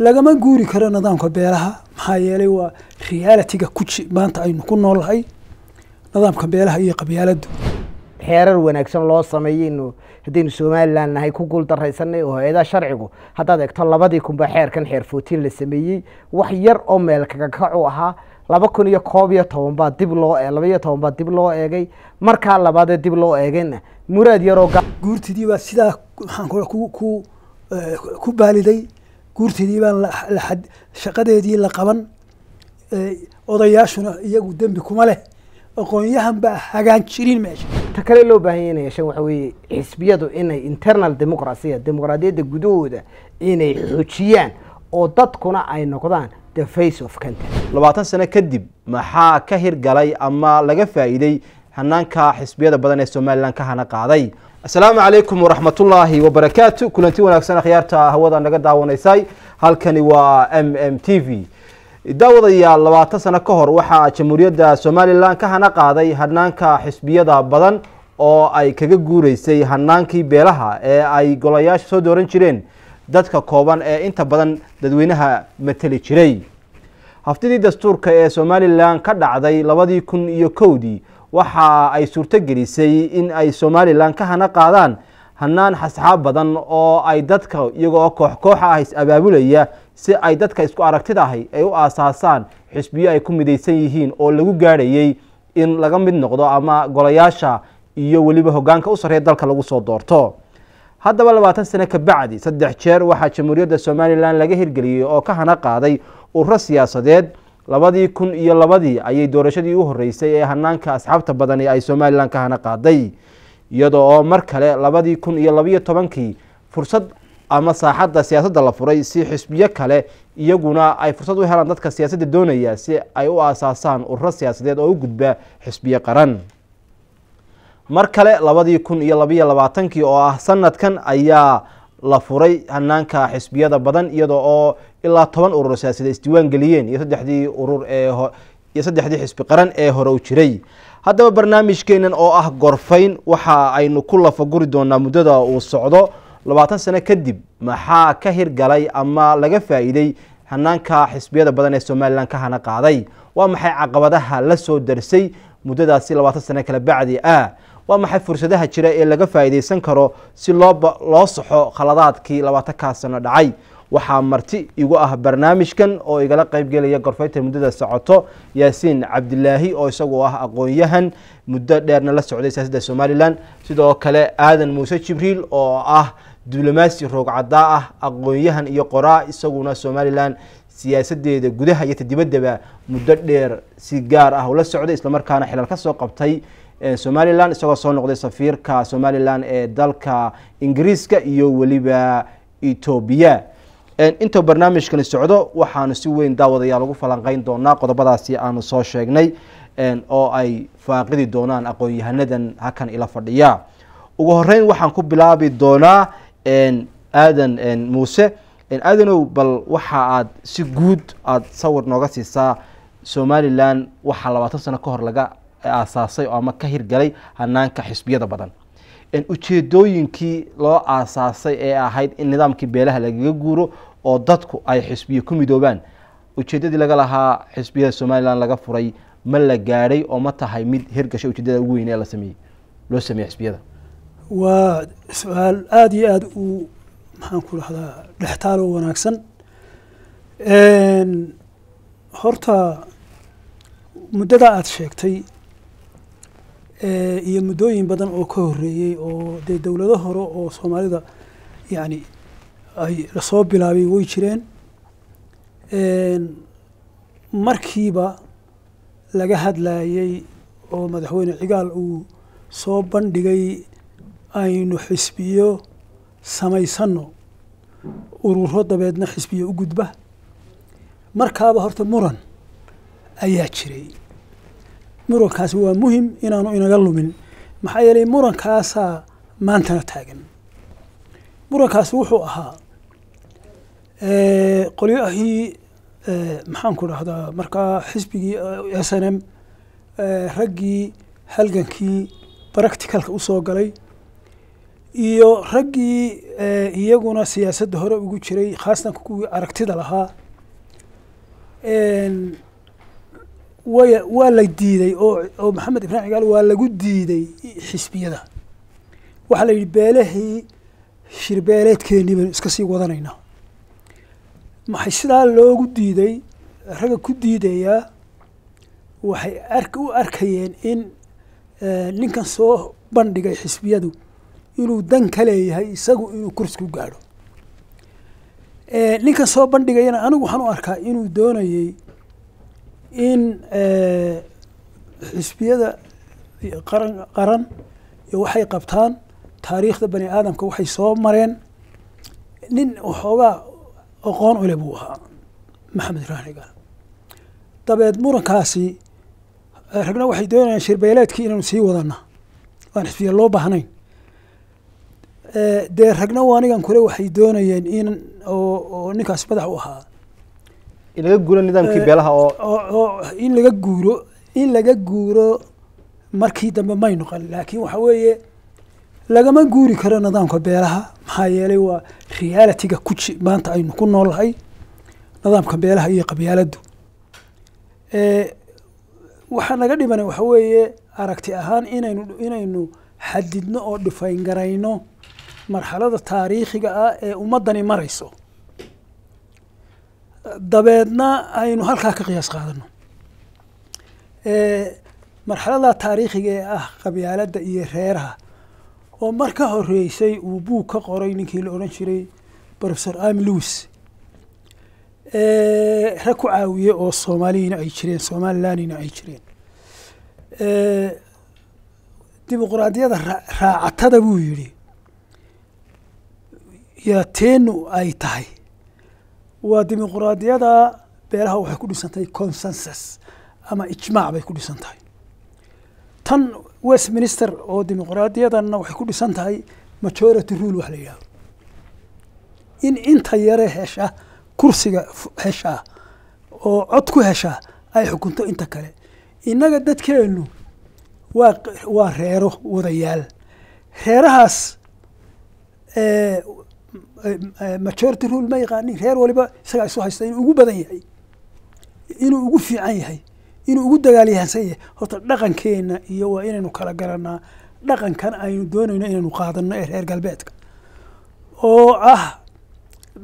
lagama guuri karo nidaamka beelaha maxaa yeelay waa realityga kuji maanta aynu ku noolnahay nidaamka beelaha iyo qabyaaladu xeerar wanaagsan loo sameeyo inu haddaynu somalilan nahay ku guul daraysanay oo hay-adaha sharcigu haddaad eegto labadii kunba xeerkan xeer fotiin la sameeyey wax yar oo meel kagakac u ahaa laba kun iyo koob iyo toban baa dib loo e-, laba iyo toban baa dib loo eegay markaa labaadee dib loo eegayna muraad yaroo guurtidii baa sidaa maxaan ku ku ku eh, baaliday guurteedii baan laa shaqadeedii la qaban odayaashuna iyagu dembi kuma leh aqoonyahan baa hagaan jirin meesha ta kale loo baahan yanaya shan waxa weeye xisbiyadu inay internal demoqrasiya dimuqraadiyadda gudahooda inay xoojiyaan oo dadkuna ay noqdaan the face of content labaatan sano kadib maxaa ka hirgalay ama laga faa'iiday hanaanka xisbiyada badan ee somalilan ka hana qaaday asalaamu calaykum waraxmatullaahi wabarakaatu kulanti wanaagsan akhyaarta hawada naga daawanaysay halkani waa m m t v daawadayaal labaatan sano ka hor waxaa jamhuuriyadda somalilan ka hana qaaday hanaanka xisbiyada badan oo ay kaga guureysay hanaankii beelaha ee ay golayaasha soo dooran jireen dadka kooban ee inta badan dadweynaha mateli jiray haftidii dastuurka ee somalilan ka dhacday labadii kun iyo kowdii waxa ay suurto gelisay in ay somalilan ka hana qaadaan hanaan xasxaab badan oo ay dadka iyagoo koox kooxa ah is abaabulaya si ay dadka isku aragtidahay ay u aasaasaan xisbiyo ay ku midaysan yihiin oo lagu gaadhayay in laga mid noqdo ama golayaasha iyo weliba hogaanka u sarreeya dalka lagu soo doorto haddaba labaatan sane ka bacdi saddex jeer waxaa jamhuuriyadda somalilan laga hirgeliyey oo ka hana qaaday urro siyaasadeed labadii kun iyo labadii ayay doorashadii u horeysay ee hanaanka asxaabta badani ay somalilan ka hana qaaday iyadoo oo mar kale labadii kun iyo labayo tobankii fursad ama saaxadda siyaasadda la furay si xisbiyo kale iyaguna ay fursad u helaan dadka siyaasadda doonaya si ay u aasaasaan ururo siyaasadeed oo u gudba xisbiyo qaran mar kale labadii kun iyo labayo labaatankii oo ah sanadkan ayaa la furay hanaanka xisbiyada badan iyada oo ilaa toban urur siyaasada isdiiwaan geliyeen iyo saddexdii urur iyo saddexdii xisbi qaran ee u jiray haddaba barnaamijkeenan oo ah gorfayn waxa aynu ku lafaguri doonaa muddada uu socdo labaatan sano kadib maxaa ka hirgalay ama laga faa'iiday hanaanka xisbiyada badan ee somalilan ka hana qaaday waa maxay caqabadaha la soo darsay muddadaasi labaatan sano kala bacdi ah waa maxay fursadaha jira ee laga faa'iidaysan karo si looloo saxo khaladaadkii labaatankaa sano dhacay waxaa marti igu ah barnaamijkan oo igala gelaya gorfeyta muddada socoto yaasiin cabdilaahi oo isagu ah aqoon-yahan muddo dheerna la socday siyaasadda somalilan sidoo kale aadan muuse jibriil oo ah diblomaasi roogcadaa ah aqoon-yahan iyo qoraa isaguna somalilan siyaasadeeda gudaha iyo tadibadaba muddo dheer si gaar ah ula socday islamarkaana xilal ka soo qabtay somalilan isagoo soo noqday safiirka somalilan ee dalka ingiriiska iyo weliba etoobiya intou barnaamijkani socdo waxaanu si weyn daawadayaal ugu falanqeyn doonaa qodobadaasi aanu soo sheegnay oo ay faaqidi doonaan aqoon-yahanadan hakan ila fadhiya ugu horeyn waxaan ku bilaabi doonaa aadan muuse aadanow bal waxa aad si guud aada sawir nooga siisaa somalilan waxaa labaatan sano ka hor laga aasaasay oo ama ka hirgalay hanaanka xisbiyada badan ujeedooyinkii loo aasaasay ee ahayd in nidaamkii beelaha lagaga guuro oo dadku ay xisbiye ku midoobaan ujeedadii laga lahaa xisbiyada somalilan laga furay ma la gaadhay oo ma tahay mid hirgasha ujeedada ugu weyn ee lasameye loo sameeyey xisbiyada waa su-aal aada iyo aada u maxaan ku dhahdaa dhextaal oo wanaagsan horta muddada aada sheegtay Eh, iyo muddooyin badan oo ka horreeyey oo dee dowlado hore oo soomaalida yacni ay lasoo bilaabay way jireen markiiba laga hadlayey oo madaxweyne cigaal uu soo bandhigay aynu xisbiyo samaysanno ururo dabeedna xisbiyo u gudba markaaba horta muran ayaa jiray murankaasi waa muhim inaanu inaga lumin maxaa yeelay murankaasaa maantana taagan murankaasi wuxuu ahaa qolyahii maxaanku ku dhahdaa markaa xisbigii s n m raggii halgankii bracticalka usoo galay iyo raggii iyaguna siyaasadda hore ugu jiray khaasatan kuwii aragtida lahaa way waa la diiday oo oo maxamed ibraahim cigaal waa lagu diiday xisbiyada waxaa la yidhi beelahii shirbeeleedkeenii baynu iska sii wadanaynaa maxay sidaa loogu diiday ragga ku diidayaa waxay ark u arkayeen in eh, ninkan soo bandhigay xisbiyadu inuu dan ka leeyahay isagu inuu kursi ku gaadho eh, ninkan soo bandhigayana anigu waxaan u arkaa inuu doonayey in eh, xisbiyada qaran qaran iyo waxay qabtaan taariikhda bani aadamka waxay soo mareen nin waxoogaa aqoon u leh buu ahaa maxamed raniga dabeed murankaasi eh, ragna waxay doonayaan shirbeeleedkii inaanu sii wadana aan xisbiya loo baahnayn eh, dee ragna anigan kule waxay doonayeen in oo ninkaas madax u ahaa inaga guuro nidaamkii beelaha oo eh, in laga guuro in laga guuro markii dambe may noqon laakiin waxa weeye lagama guuri karo nidaamka beelaha maxaa yeelay waa realityga kuji maanta aynu ku noolnahay nidaamka beelaha iyo qabyaaladdu eh, waxaa naga dhimana waxa weeye aragti ahaan inaynu inaynu xadidno oo dhifayngarayno marxalada taariikhiga ah ee ummaddani marayso dabeedna aynu halkaa ka qiyaas qaadano marxalada taariikhiga ee ah qabyaaladda iyo reeraha oo mar ka horeysay uu buug ka qoray ninkii la odhan jiray rofesor am lewis rag ku caawiyey oo soomaaliyina ay jireen somalilanina ay jireen dimuqraadiyada raacatada buu yidhi yaa teenu ay tahay waa dimuqraadiyada beeraha waxay ku dhisantahay consensus ama ijmaac bay ku dhisan tahay tan westminister oo dimuqraadiyadanna waxay ku dhisan tahay majority rule wax la yidhahdo in inta yare hesha kursiga hesha oo cod ku hesha ay xukunto inta kale innaga dadkeennu waa waa reero wadayaal reerahaas majority rule ma yaqaanin reer waliba isagaa isu haysta inuu ugu badan yahay inuu ugu fiican yahay inuu ugu dagaalyahansan yahay horta dhaqankeena iyo waa inaynu kala garanaa dhaqankan aynu doonayno inaynu qaadano ee reer galbeedka oo ah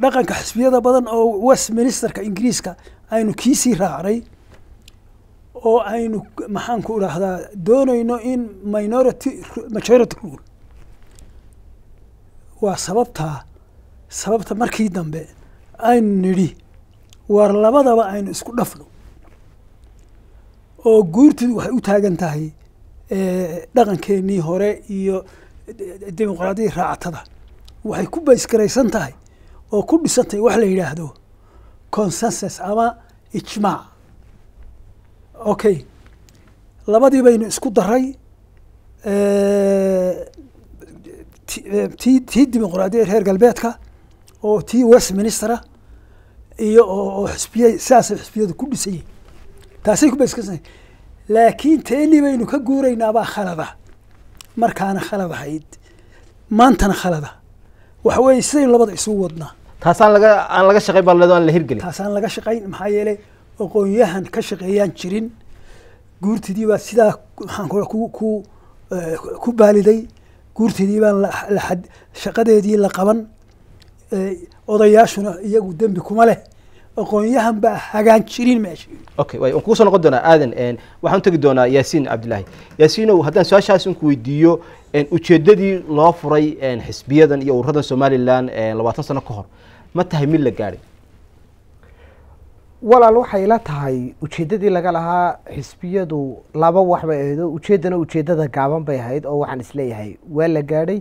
dhaqanka xisbiyada badan oo west ministerka ingiriiska aynu kiisii raacnay oo aynu maxaan ku idhaahdaa doonayno in minority majority rule waa sababtaa sababta markii dambe aynu nidhi war labadaba aynu isku dhafno oo guurtu waxay u taagan tahay eh, dhaqankeenii hore iyo dimuqraadiyad raacatada waxay ku baysgaraysan tahay oo ku dhisantay wax la yidhaahdo consensus ama ijmaac okay labadii baynu isku daray eh, tii eh, dimuqraadiyad reer galbeedka oo tii westministera ah iyo oo xusbiya saasay xusbiyadu ku dhisayey taasay ku baskasa laakiin teeni baynu ka guuraynaabaa khalada markaana khalad ahayd maantana khalada waxa weeye sidaynu labada isugu wadnaa taasaan laga aan laga shaqayn baa aan la hirgelin taasaan laga shaqayn maxaa yeelay aqoonyahan ka shaqeeyaan jirin guurtidii baa sidaa maxaan ku ku ku eh, ku baaliday guurtidii baan la shaqadeedii la qaban odayaashuna iyagu dembi kuma leh aqoon baa hagaan jirin meesha okay way soo noqon doonaa aadan waxaan u utegi doonaa yaasiin cabdillahi yaasiinow haddaan su-aashaas inku weydiiyo ujeedadii loo furay xisbiyadan iyo ururadan somalilan labaatan sano ka hor ma tahay mid la gaadhay walaal waxay la tahay ujeedadii laga lahaa xisbiyadu laba wax bay ahayd oo ujeeddana ujeeddada gaaban bay ahayd oo waxaan isleeyahay waa la gaadhay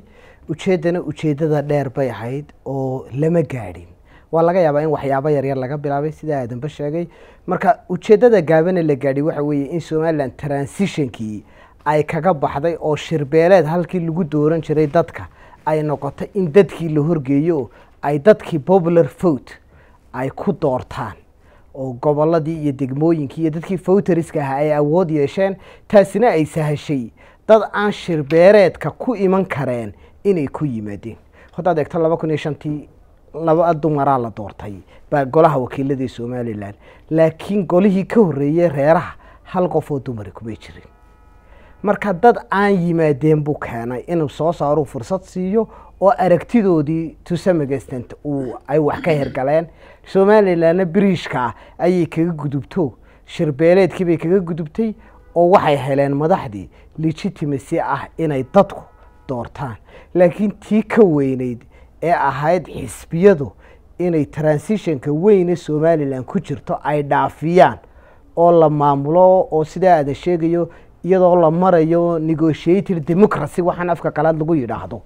ujeeddana ujeeddada dheer bay ahayd oo lama gaadhin waa laga yaabaa in waxyaabo yaryar laga bilaabay sidaa aadanba sheegay marka ujeeddada gaabana la gaadhi waxa weeye in somalilan transitionkii ay kaga baxday oo shirbeeleed halkii lagu dooran jiray dadka ay noqotay in dadkii la horgeeyo ay dadkii popular vote ay ku doortaan oo gobolladii iyo degmooyinkii iyo dadkii voteriska ahaa ay awood yeesheen taasina ay sahashay dad aan shirbeereedka ku iman kareen inay ku yimaadeen haddaad eegto laba kun iyo shantii laba dumaraa la doortay baa golaha wakiiladii somalilan laakiin golihii ka horreeyey reeraha hal qof oo dumari kumay jirin marka dad aan yimaadeen buu keenay inuu soo saaruu fursad siiyo oo aragtidoodii to some extent uu ay wax ka hirgaleen somalilanna biriishkaa ayay kaga gudubto shirbeeleedkii bay kaga gudubtay oo waxay heleen madaxdii legitimacy ah inay dadku doortaan laakiin tii ka weyneyd ee ahayd xisbiyadu inay transitionka weyne somalilan ku jirto ay dhaafiyaan oo la maamulo oo sidaa aada sheegayo iyadoo la marayo negotiated democracy waxaan afka qalaad lagu yidhaahdo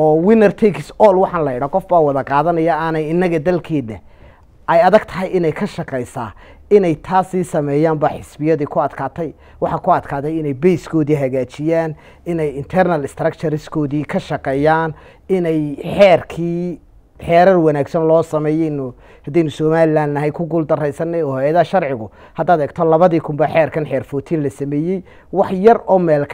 oo winner takes all waxaan la idhaa qof baa wada qaadanaya aanay innaga dalkeedna ay adag tahay inay ka shaqaysaa inay taasii sameeyaan ba xisbiyadii ku adkaatay waxaa ku adkaaday inay bayskoodii hagaajiyaan inay internal structureskoodii ka shaqeeyaan inay xeerkii xeerar wanaagsan loo inu haddaynu somalilan nahay ku guul daraysanay oo hay-adaha sharcigu haddaad egto labadii kunbaa xeerkan xeer footiin la sameeyey wax yar oo meel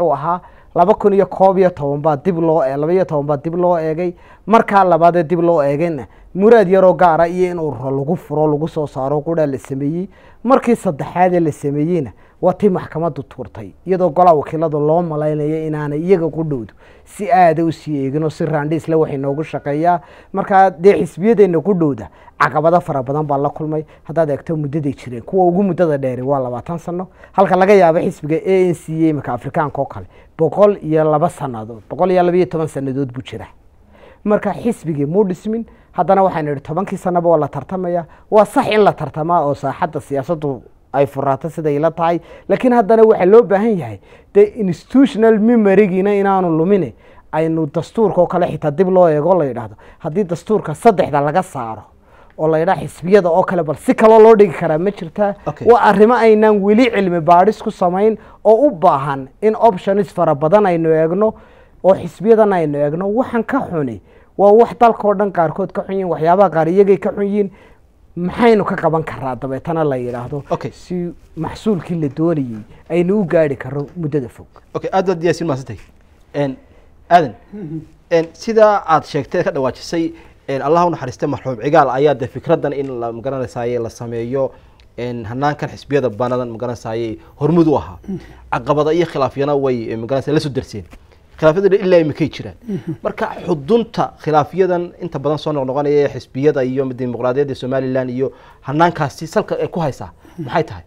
u ahaa laba kun iyo koob iyo toban dib loo laba iyo toban dib loo eegay markaa labaadee dib loo eegayna muraad yaroo gaara iyo in ururo lagu furo lagu soo saaro qudhaa la sameeyey markii saddexaadee la sameeyeyna waa tii maxkamaddu tuurtay iyadoo golaa wakiiladu loo malaynayo inaana iyaga ku dhowdo si aada u sii eeginoo si raandhiisle waxay noogu shaqeeyaa markaa dee xisbiyadeenna ku dhowda caqabado fara badan baa la kulmay haddaad eegto muddaday jireen kuwa ugu muddada dheeri waa labaatan sano halka laga yaabo xisbiga a n c a imika afrikaanka oo kale boqol iyo laba sannadood boqol iyo labayo toban sannadood buu jira marka xisbigii muu dhismin haddana waxaan idhi tobankii sannaba waa la tartamaya waa sax in la tartamaa oo saaxadda siyaasaddu ay furaato siday la tahay laakiin haddana waxaa loo baahan yahay dee institutional memorigiina inaanu lumine aynu dastuurka oo kale xitaa dib loo eego la yidhaahdo haddii dastuurka saddexda laga saaro oo la yidhaha xisbiyada oo kale bal si kaloo loo dhigi karaa ma jirtaa waa arrimo aynaan weli cilmi baadhis ku samayn oo u baahan in options fara badan aynu eegno oo xisbiyadan aynu eegno waxaan ka xuni waa wax dalkao dhan qaarkood ka xun yihin waxyaabaha qaar iyagay ka xun yihiin maxaynu ka qaban karaa dabeetana la yidhaahdo si maxsuulkii la doonayey aynu u gaari karo muddada fog aad baad yaasin maadsantahay aadan mm-hmm. sidaa aada sheegtee ka dhawaajisay allah u naxariiste marxuum cigaal ayaa de fikradan in la la sameeyo hanaankan xisbiyada banadan magaranaysaye hormud u ahaa caqabada iyo khilaafyana way eh, magaranaysa la soo darseen khilaafyada ilaa imakay jiraan marka xudunta khilaafyadan inta badan soo noqnoqonaya ee xisbiyada iyo dimuqraadiyadda somalilan iyo hanaankaasi salka ay ku haysaa maxay tahay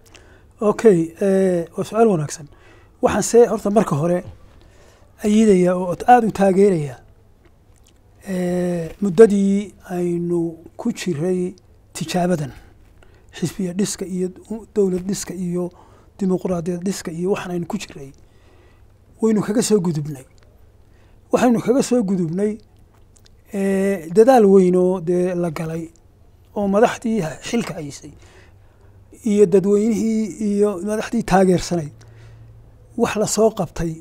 okay eh, waa su-aal wanaagsan waxaan see horta marka hore ayidaya oo aada u taageeraya muddadii aynu ku jiray tijaabadan xisbiya dhiska iyo dowlad dhiska iyo dimuqraadiya dhiska iyo waxaan aynu ku jiray waynu kaga soo gudubnay waxaynu kaga soo gudubnay dadaal weynoo dee la galay oo madaxdii xilka haysay iyo dadweynihii iyo madaxdii taageersanayd wax lasoo qabtay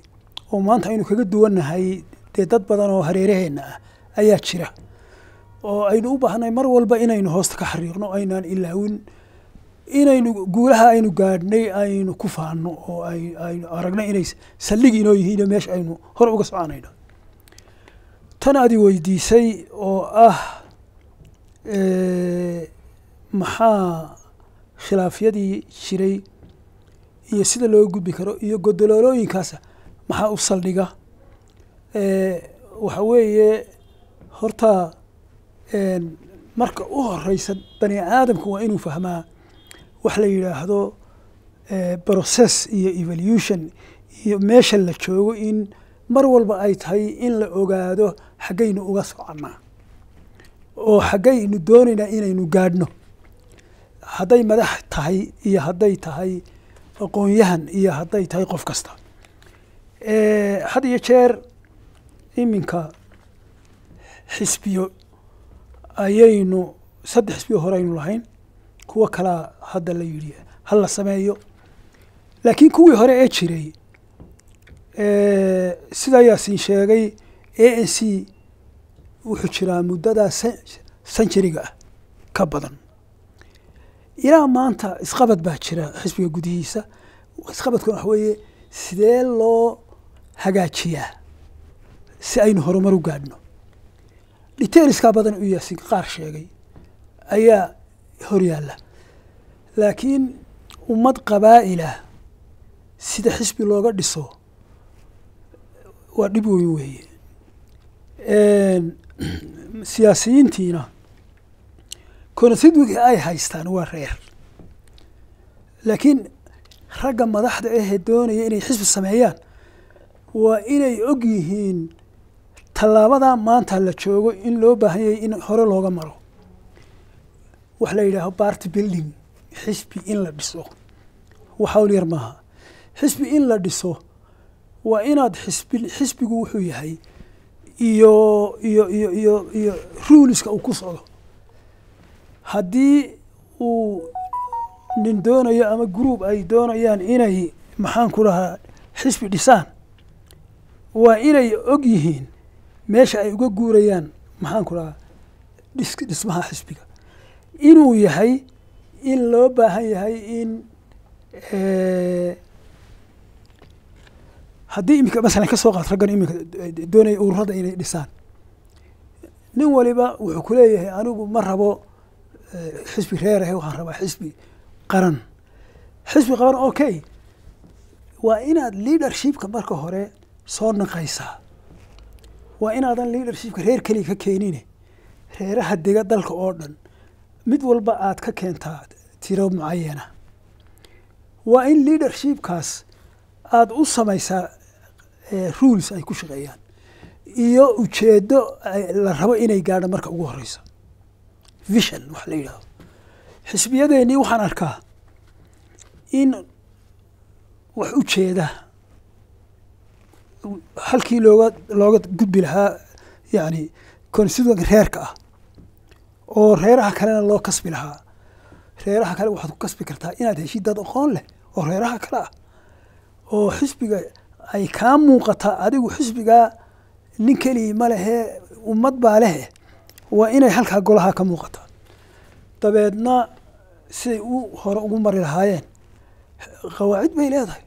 oo maanta aynu kaga duwannahay dee dad badan oo hareeraheenna ah ayaa jira oo aynu u baahnay mar walba inaynu hoosta ka xariiqno aynaan ilaawin inaynu guulaha aynu gaadhnay aynu ku faanno oo aynu aragnay inay saldhig inoo yihiin meesha aynu hor uga soconayno tan aadi weydiisay oo ah maxaa khilaafyadii jiray iyo sida loo gudbi karo iyo godoloolooyinkaas maxaa u saldhiga waxa weeye horta marka u horeysa bani aadamku waa inuu fahmaa wax la yidhaahdo eh, process iyo evolution iyo meesha la joogo in mar walba ay tahay in la ogaado xaggaynu uga soconnaa oo xaggaynu doonaynaa inaynu gaadhno hadday madax tahay iyo hadday tahay aqoonyahan iyo hadday tahay qof kasta eh, had iyo jeer iminka xisbiyo ayaynu saddex xisbiyo hore aynu lahayn kuwo kalaa hadda la yidhi hal la sameeyo laakiin kuwii hore ee jiray sidayaasin sheegay a n c wuxuu jiraa muddadaa sanjariga ah ka badan ilaa maanta isqabad baa jira xisbiga gudihiisa isqabadkuna waxa weeye sidee loo hagaajiyaa si aynu horumar u gaadhno detailskaa badan u yaasin qaar sheegay ayaa hor yaalla laakiin ummad qabaa'ilah sida xisbi looga dhiso waa dhib weyn weeye siyaasiyiintiina konatidwiga ay haystaan waa reer laakiin ragga madaxda ahee doonaya inay xisbi sameeyaan waa inay og yihiin tallaabadaa maanta la joogo in loo baahanyay in hore looga maro waxa la yidhaaho barty building xisbi in la dhiso wax hawl yar maaha xisbi in la dhiso waa inaad xisbi xisbigu wuxuu yahay iyo iyo iyo iyo iyo ruuliska uu ku socdo haddii uu nin doonayo ama group ay doonayaan inay maxaan ku lahaa xisbi dhisaan waa inay og yihiin meesha ay uga guurayaan maxaan ku dhahaa dhismaha xisbiga inuu yahay in loo baahan yahay in haddii imika masalan ka soo qaad raggan imika doonaya ururada inay dhisaan nin waliba wuxuu ku leeyahay anigu ma rabo xisbi reer ahe waxaan rabaa xisbi qaran xisbi qaran okay waa inaad leadershipka marka hore soo naqaysaa waa inaadan leadershipka reer keliya ka keenine reeraha dega dalka oo dhan mid walba aad ka keentaa tiro mucayana waa in leadershipkaas aada u samaysaa eh, rules ay ku shaqeeyaan iyo ujeedo eh, la rabo inay gaadho marka ugu horeyso vision waxa la yidhahdo xisbiyadeennii waxaan arkaa in wax ujeeda halkii looga looga gudbi lahaa yani constituent reerka ah oo reeraha kalena loo kasbi lahaa reeraha kale waxaad ku kasbi kartaa inaad heshid dad aqoon leh oo reeraha kale ah oo xisbiga ay kaa muuqataa adigu xisbigaa nin kelii ma lehee ummad baa lehe waa inay halkaa golaha ka muuqataa dabeedna siday u hore ugu mari lahaayeen qawaacid bay leedahay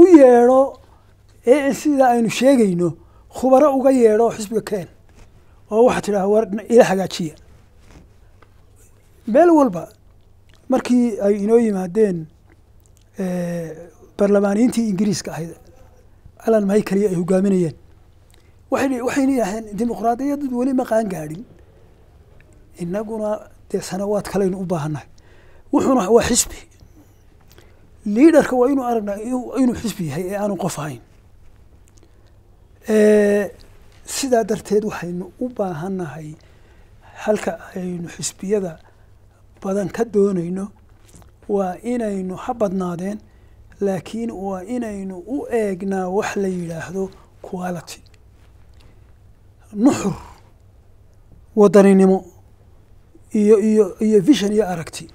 u yeedho ee sida aynu sheegayno khubaro uga yeedho xisbiga keen oo waxaa tidhaha war ila hagaajiya meel walba markii ay inoo yimaadeen barlamaaniyiintii ingiriiska ahayd alan may kaliya ay hogaaminayeen waxayna yidhaaheen dimuqraadiyaddu weli maqaan gaadhin inaguna dee sanawaad kaleynu u baahannahay wuxuuna waa xisbi liidarka waa inuu aragna inuu xisbi yahay ee aanu qof ahayn sidaa darteed waxaynu u baahannahay halka aynu xisbiyada badan ka doonayno waa inaynu ha badnaadeen laakiin waa inaynu u eegnaa wax la yidhaahdo quality nuxur wadaninimo iyo iyo iyo vision iyo aragti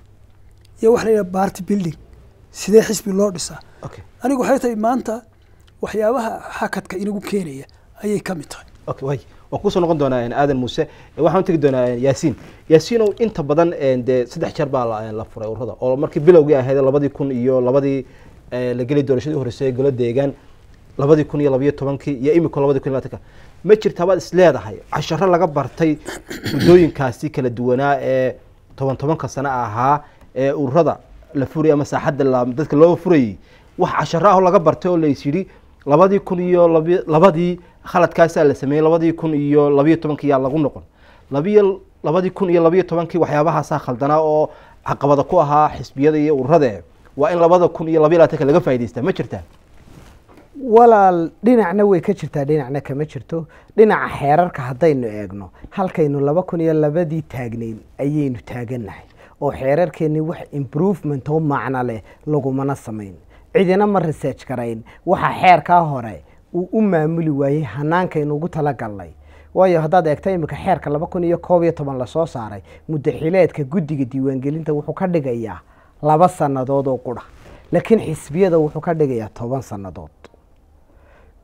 iyo waxa la yidhahdo barty building sidee xisbi loo dhisaa anigu waxay tahay maanta waxyaabaha xakadka inagu keenaya ayay ka mid tahay waan kusoo noqon doonaa aadan muuse waxaan tegi doonaa yaasiin yaasiinow inta badan dee saddex jeer baa la furay ururada oo markii bilowgii ahayd labadii kun iyo labadii la geli doorashadii horreysay golo deegaan labadii kun iyo labayo tobankii iyo imika labadi kun labatanka ma jirtaabaad is leedahay casharo laga bartay muddooyinkaasi kala duwanaa ee toban tobanka sano ahaa ee ururada la furayay ama saaxadda dadka loo furayey wax casharo ah oo laga bartay oo lays yidhi labadii kun iyo labadii khaladkaasaa la sameeyey labadii kun iyo labiyo tobankii yaa lagu noqon labiyo labadii kun iyo labiyo tobankii waxyaabahaasaa khaldanaa oo caqabada ku ahaa xisbiyada iyo ururade waa in labada kun iyo labiyo labaatanka laga faa'idaystaa ma jirtaa walaal dhinacna way ka jirtaa dhinacna kama jirto dhinaca xeerarka haddaynu eegno halkaynu laba kun iyo labadii taagnayn ayaynu taagannahay oo xeerarkeeni wax improvement oo macno leh lagumana samayn cidina ma research garayn waxaa xeerkaa hore uu u maamuli waayey hanaankaynaugu talagalnay waayo haddaad eegto iminka xeerka laba kun iyo koob iyo toban lasoo saaray muddaxileedka guddiga diiwaangelinta wuxuu ka dhigayaa laba sannadood oo qura laakiin xisbiyada wuxuu ka dhigayaa toban sannadood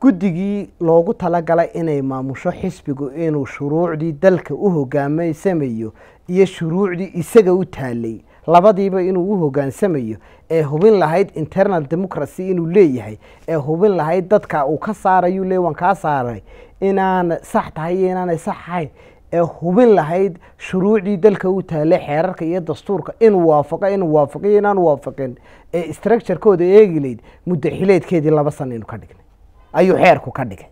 guddigii loogu talagalay inay maamusho xisbigu inuu shuruucdii dalka u hogaamasamayo iyo shuruucdii isaga u taallay labadiiba inuu u hogaansamayo ee hubin lahayd internal democracy inuu leeyahay ee hubin lahayd dadka uu ka saarayuu le waan kaa saaray inaan sax tahay iyo inaanay sax ahayn ee hubin lahayd shuruucii dalka u taalay xeerarka iyo dastuurka inuu waafaqa inuu waafaqa iyo inaan waafaqin ee structurekooda eegi layd muddo xileedkeedii laba sana inuu ka dhignay ayuu xeerku ka dhigay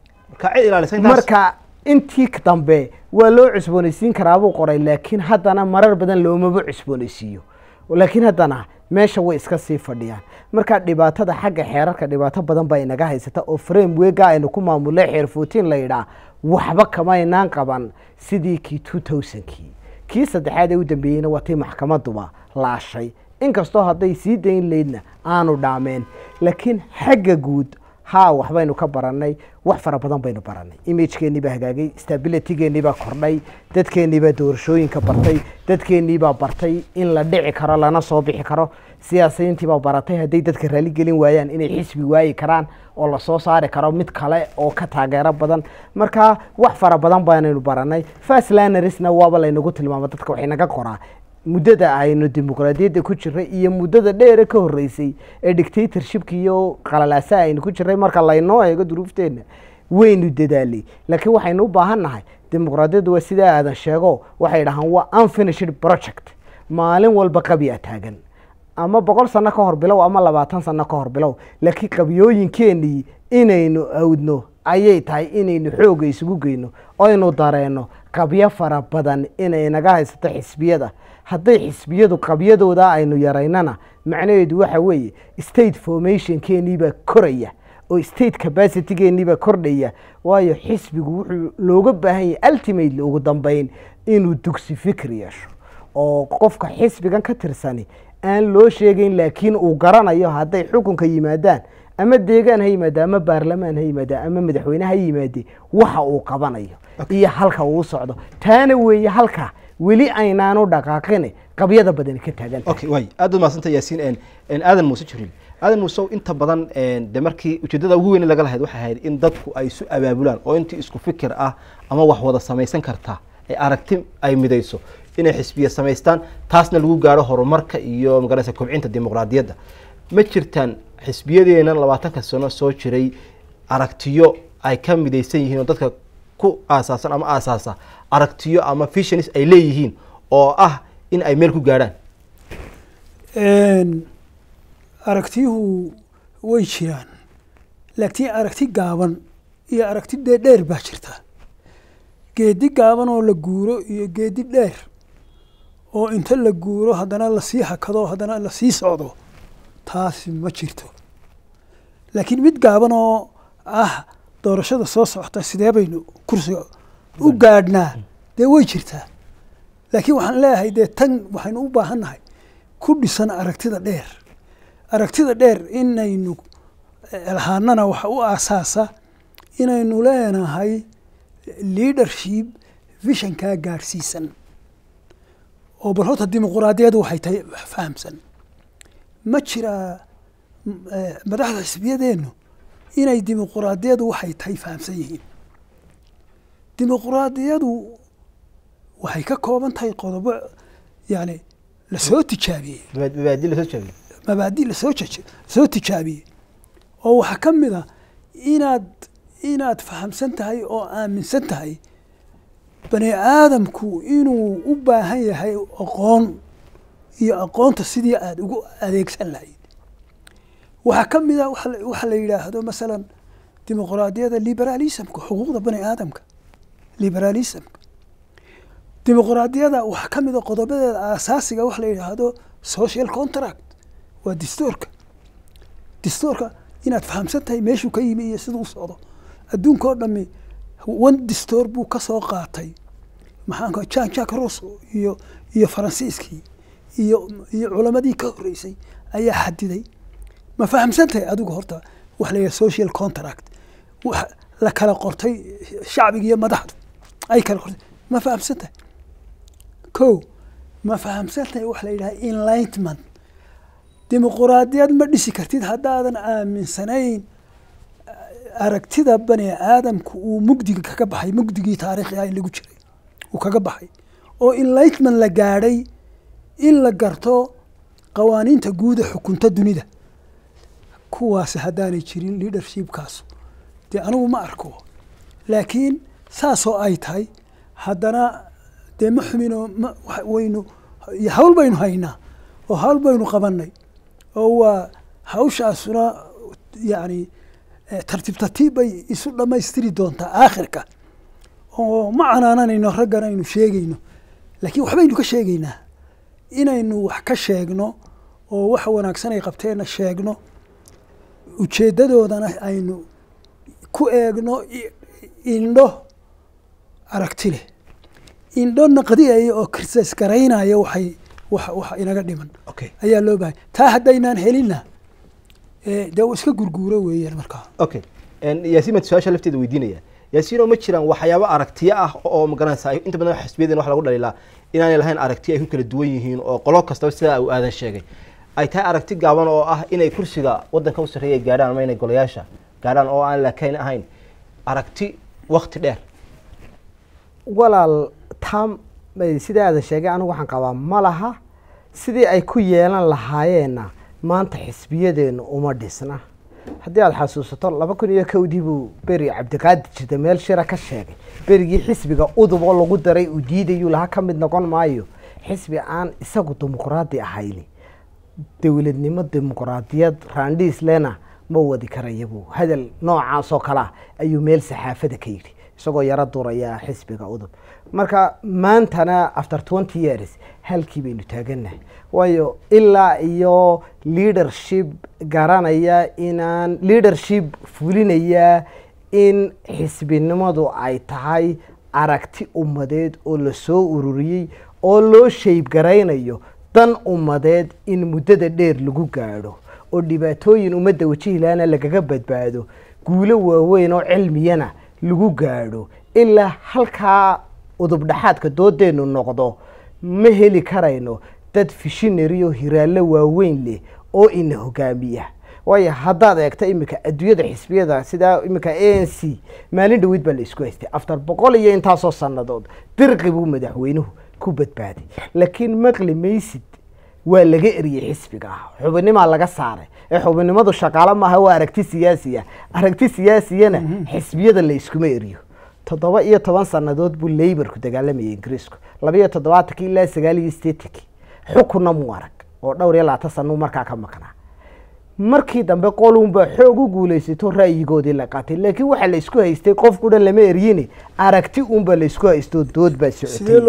marka intii dambe waa loo cusboonaysiin karaabuu qoray laakiin haddana marar badan loomaba cusboonaysiiyo laakiin haddana meesha way iska sii fadhiyaan markaa dhibaatada xagga xeerarka dhibaato badan baa inaga haysata oo frame framewega aynu ku maamulay xeerfootiin layidhaah waxba kamaynaan qaban sidii kii two tousankii kii saddexaad ee u dambeeyeyna waa tii maxkamaduba laashay inkastoo hadday sii dayn laydna aanu dhaameen laakiin xagga guud ha waxbaynu ka baranay wax fara badan baynu baranay imagekeenii hagaagay stabilitygeenii baa kordhay dadkeenii baa doorashooyinka bartay dadkeenii bartay in la dhici karo lana soo bixi karo siyaasiyiintii baa baratay hadday dadka raaligelin waayaan inay xisbi waayi karaan oo lasoo saari karo mid kale oo ka taageero badan markaa wax fara badan baanaynu baranay first linersna waaba laynagu tilmaama dadka waxay naga qoraa muddada aynu dimuqraadiyadda ku jirnay iyo muddada dheere ka horeysay ee dictatorshipka iyo qalalaasa aynu ku jirnay marka laynoo eego duruufteenna waynu dadaalay laakiin waxaynu u baahan nahay dimuqraadiyaddu waa sidaa aadan sheego waxay dhahaan waa unfinished project maalin walba qabiya taagan ama boqol sano ka hor bilow ama labaatan sano ka hor bilow laakiin qabyooyinkeenii inaynu awdno ayay tahay inaynu xoogga isugu geyno oynu dareenno qabyo fara badan inay naga haysato xisbiyada hadday xisbiyadu qabyadooda aynu yaraynana macnaheedu waxa weeye state formationkeeniibaa koraya oo state capacitygeeniibaa kordhaya waayo xisbigu wuxuu looga baahan yahay ultimately ugu dambeyn inuu dugsi fikri yeesho oo qofka xisbigan ka tirsani aan loo sheegayn laakiin uu garanayo hadday xukunka yimaadaan ama deegaan ha yimaada ama baarlamaan ha yimaada ama madaxweyne ha yimaade waxa uu qabanayo iyo halka uu socdo taana weeye halka weli aynaanu dhaqaaqine qabyada badan ka taagan way aad umahadsanta yaasiin aadan muuse jibriil aadan muuse inta badan de markii ujeedada ugu weyn laga lahayd waxay ahayd in dadku ay isu abaabulaan oo intii isku fikir ah ama wax wada samaysan kartaa ay aragti ay midayso inay xisbiya samaystaan taasna lagu gaaro horumarka iyo magaranaysa kobcinta dimuqraadiyadda ma jirtaan xisbiyadeena labaatanka sano soo jiray aragtiyo ay ka midaysan yihiin oo dadka ku aasaasan ama aasaasa aragtiyo ama visions ay leeyihiin oo ah in ay meel ku gaadhaan aragtiyuhu way jiraan laakiin aragti gaaban iyo aragti dheer baa jirta geedi gaaban oo la guuro iyo geedi dheer oo inta la guuro haddana lasii hakado haddana lasii socdo taasi ma jirto laakiin mid gaaban oo ah doorashada soo socota sidee baynu kursiga u gaadhnaa dee way jirtaa laakiin waxaan leeyahay dee tan waxaynu u baahannahay ku dhisan aragtida dheer aragtida dheer inaynu eh, lahaanana waxa u aasaasa inaynu leenahay leadership vishankaa gaadhsiisan oo bal horta dimuquraadiyadu waxay tahay fahamsan ma jiraa eh, madaxda xisbiyadeennu inay dimuquraadiyadu waxay tahay fahamsan yihiin dimuqraadiyadu waxay ka kooban tahay qodobo yani lasoo tijaabiyey mabaadi lasoo tijaabiyey oo waxaa ka mid a ah inaad inaad fahamsan tahay oo aaminsan tahay bani aadamku inuu u baahan yahay aqoon iyo aqoonta sidii aada ugu adeegsan lahayd waxaa ka mid ah, a waxa la yidhaahdo masalan dimuqraadiyada liberalismka xuquuqda bani aadamka liberalismka dimuqraadiyada waxaa kamid a ah qodobadeeda aasaasiga wax la yidhaahdo social contract waa distoorka distoorka inaad fahamsan tahay meeshuu ka yimi iyo siduu socdo adduunka oo dhami one distoor buu kasoo qaatay maxaanka jan jack rosso iyo iyo faransiiskii iyo iyo culamadii ka horreysay ayaa xadiday ma fahamsan tahay adigu horta wax la yidhahdo social contract wax la kala qortay shacbigiiyo madaxdu ay kala qortay ma fahamsantah ko ma fahamsantahay waxa la yidhaha enlightment dimuquraadiyad ma dhisi kartid haddaadan aaminsanayn aragtida bani aadamku uu mugdiga kaga baxay mugdigii taariikhiha in lagu jiray uu kaga baxay oo enlightment la gaadhay in la garto qawaaniinta guuda xukunta dunida kuwaas haddaanay jirin leadershipkaas dee anigu ma arko laakiin saasoo ay tahay haddana dee ma xumino ma waynu hawl baynu haynaa oo hawl baynu qabannay oo waa hawshaasuna yani tartiib tartiib bay isu dhammaystiri doontaa aakhirka oo ma canaananayno raggan aynu sheegayno laakiin waxbaynu ka sheegaynaa inaynu wax ka sheegno oo waxa wanaagsan ay qabteenna sheegno ujeeddadoodana aynu ku eegno indho aragti leh indho naqdiaya oo kirsays waay wax wax inaga dhiman ayaa loo bahay taa haddaynaan helinna eh, dee uu iska gurguuro weeyaan markaa okay yaasiin baan su-aasha lafteeda weydiinaya yaasiinoo ma jiraan waxyaaba aragtiyo ah oo magaranaysa inta badan xisbiyadeena wax lagu dhalilaa inaanay lahayn aragtiyo ay ku kala duwan yihiin oo qolo kastaba sidaa uu aadan sheegay ay tahay aragti gaaban oo ah inay kursiga waddanka u sarreeya gaadhaan ama inay golayaasha gaadhaan oo aan lakayn ahayn aragti wakti dheer walaal tam sidaada sheegay anugu waxaan qabaa ma laha sidii ay ku yeelan lahaayeenna maanta xisbiyadeennu uma dhisna haddii aada xasuusato laba kun iyo kowdii buu beri cabdiqaadir jirta meel shira ka sheegay berigii xisbiga udub oo lagu daray uu diidayuu laha ka mid noqon maayo xisbi aan isagu dimuqraadi ahayni dowladnimo dimuqraadiyad randhiis lena ma wadi karaya buu hadal noocaasoo kalea ah ayuu meel saxaafada ka yidhi isagoo yaro duraya xisbiga udub marka maantana after twenty years halkii baynu taaganahay waayo ilaa iyo leadership garanaya inaan leadership fulinaya in xisbinimadu ay tahay aragti ummadeed oo lasoo ururiyey oo loo shaybgaraynayo dan ummadeed in muddada dheer lagu gaadho oo dhibaatooyin ummadda wajihilaana lagaga badbaado guulo waaweyn oo cilmiyana lagu gaadho ilaa halkaa udubdhaxaadka doodeenu noqdo ma heli karayno dad fishinary oo hiraallo waaweyn leh oo ina hogaamiya waayo haddaad eegta iminka adduunyada xisbiyada sidaa iminka a n c maalin dhaweyd baa la isku haystay aftar boqol iyo intaasoo sannadood dirqi buu madaxweynuhu ku badbaaday laakiin maqli maysid waa laga eriyey xisbiga xubinimaa laga saaray ee xubinimadu shaqaalo maaha waa aragti siyaasiya aragti siyaasiyana xisbiyada la eriyo toddoba iyo toban sannadood buu leyborku dagaalamayay ingiriisku labaiyo toddobaatankii ilaa sagaal iyo sideetankii xukuna muu arag oo dhowr iyo labaatan sanuu markaa ka maqnaa markii dambe qolunba xoog u guulaysato ra'yigoodii la qaatay laakiin waxaa laysku isku haystay qofku dhan lama eryine aragti unba laysku haysto dood baa socotay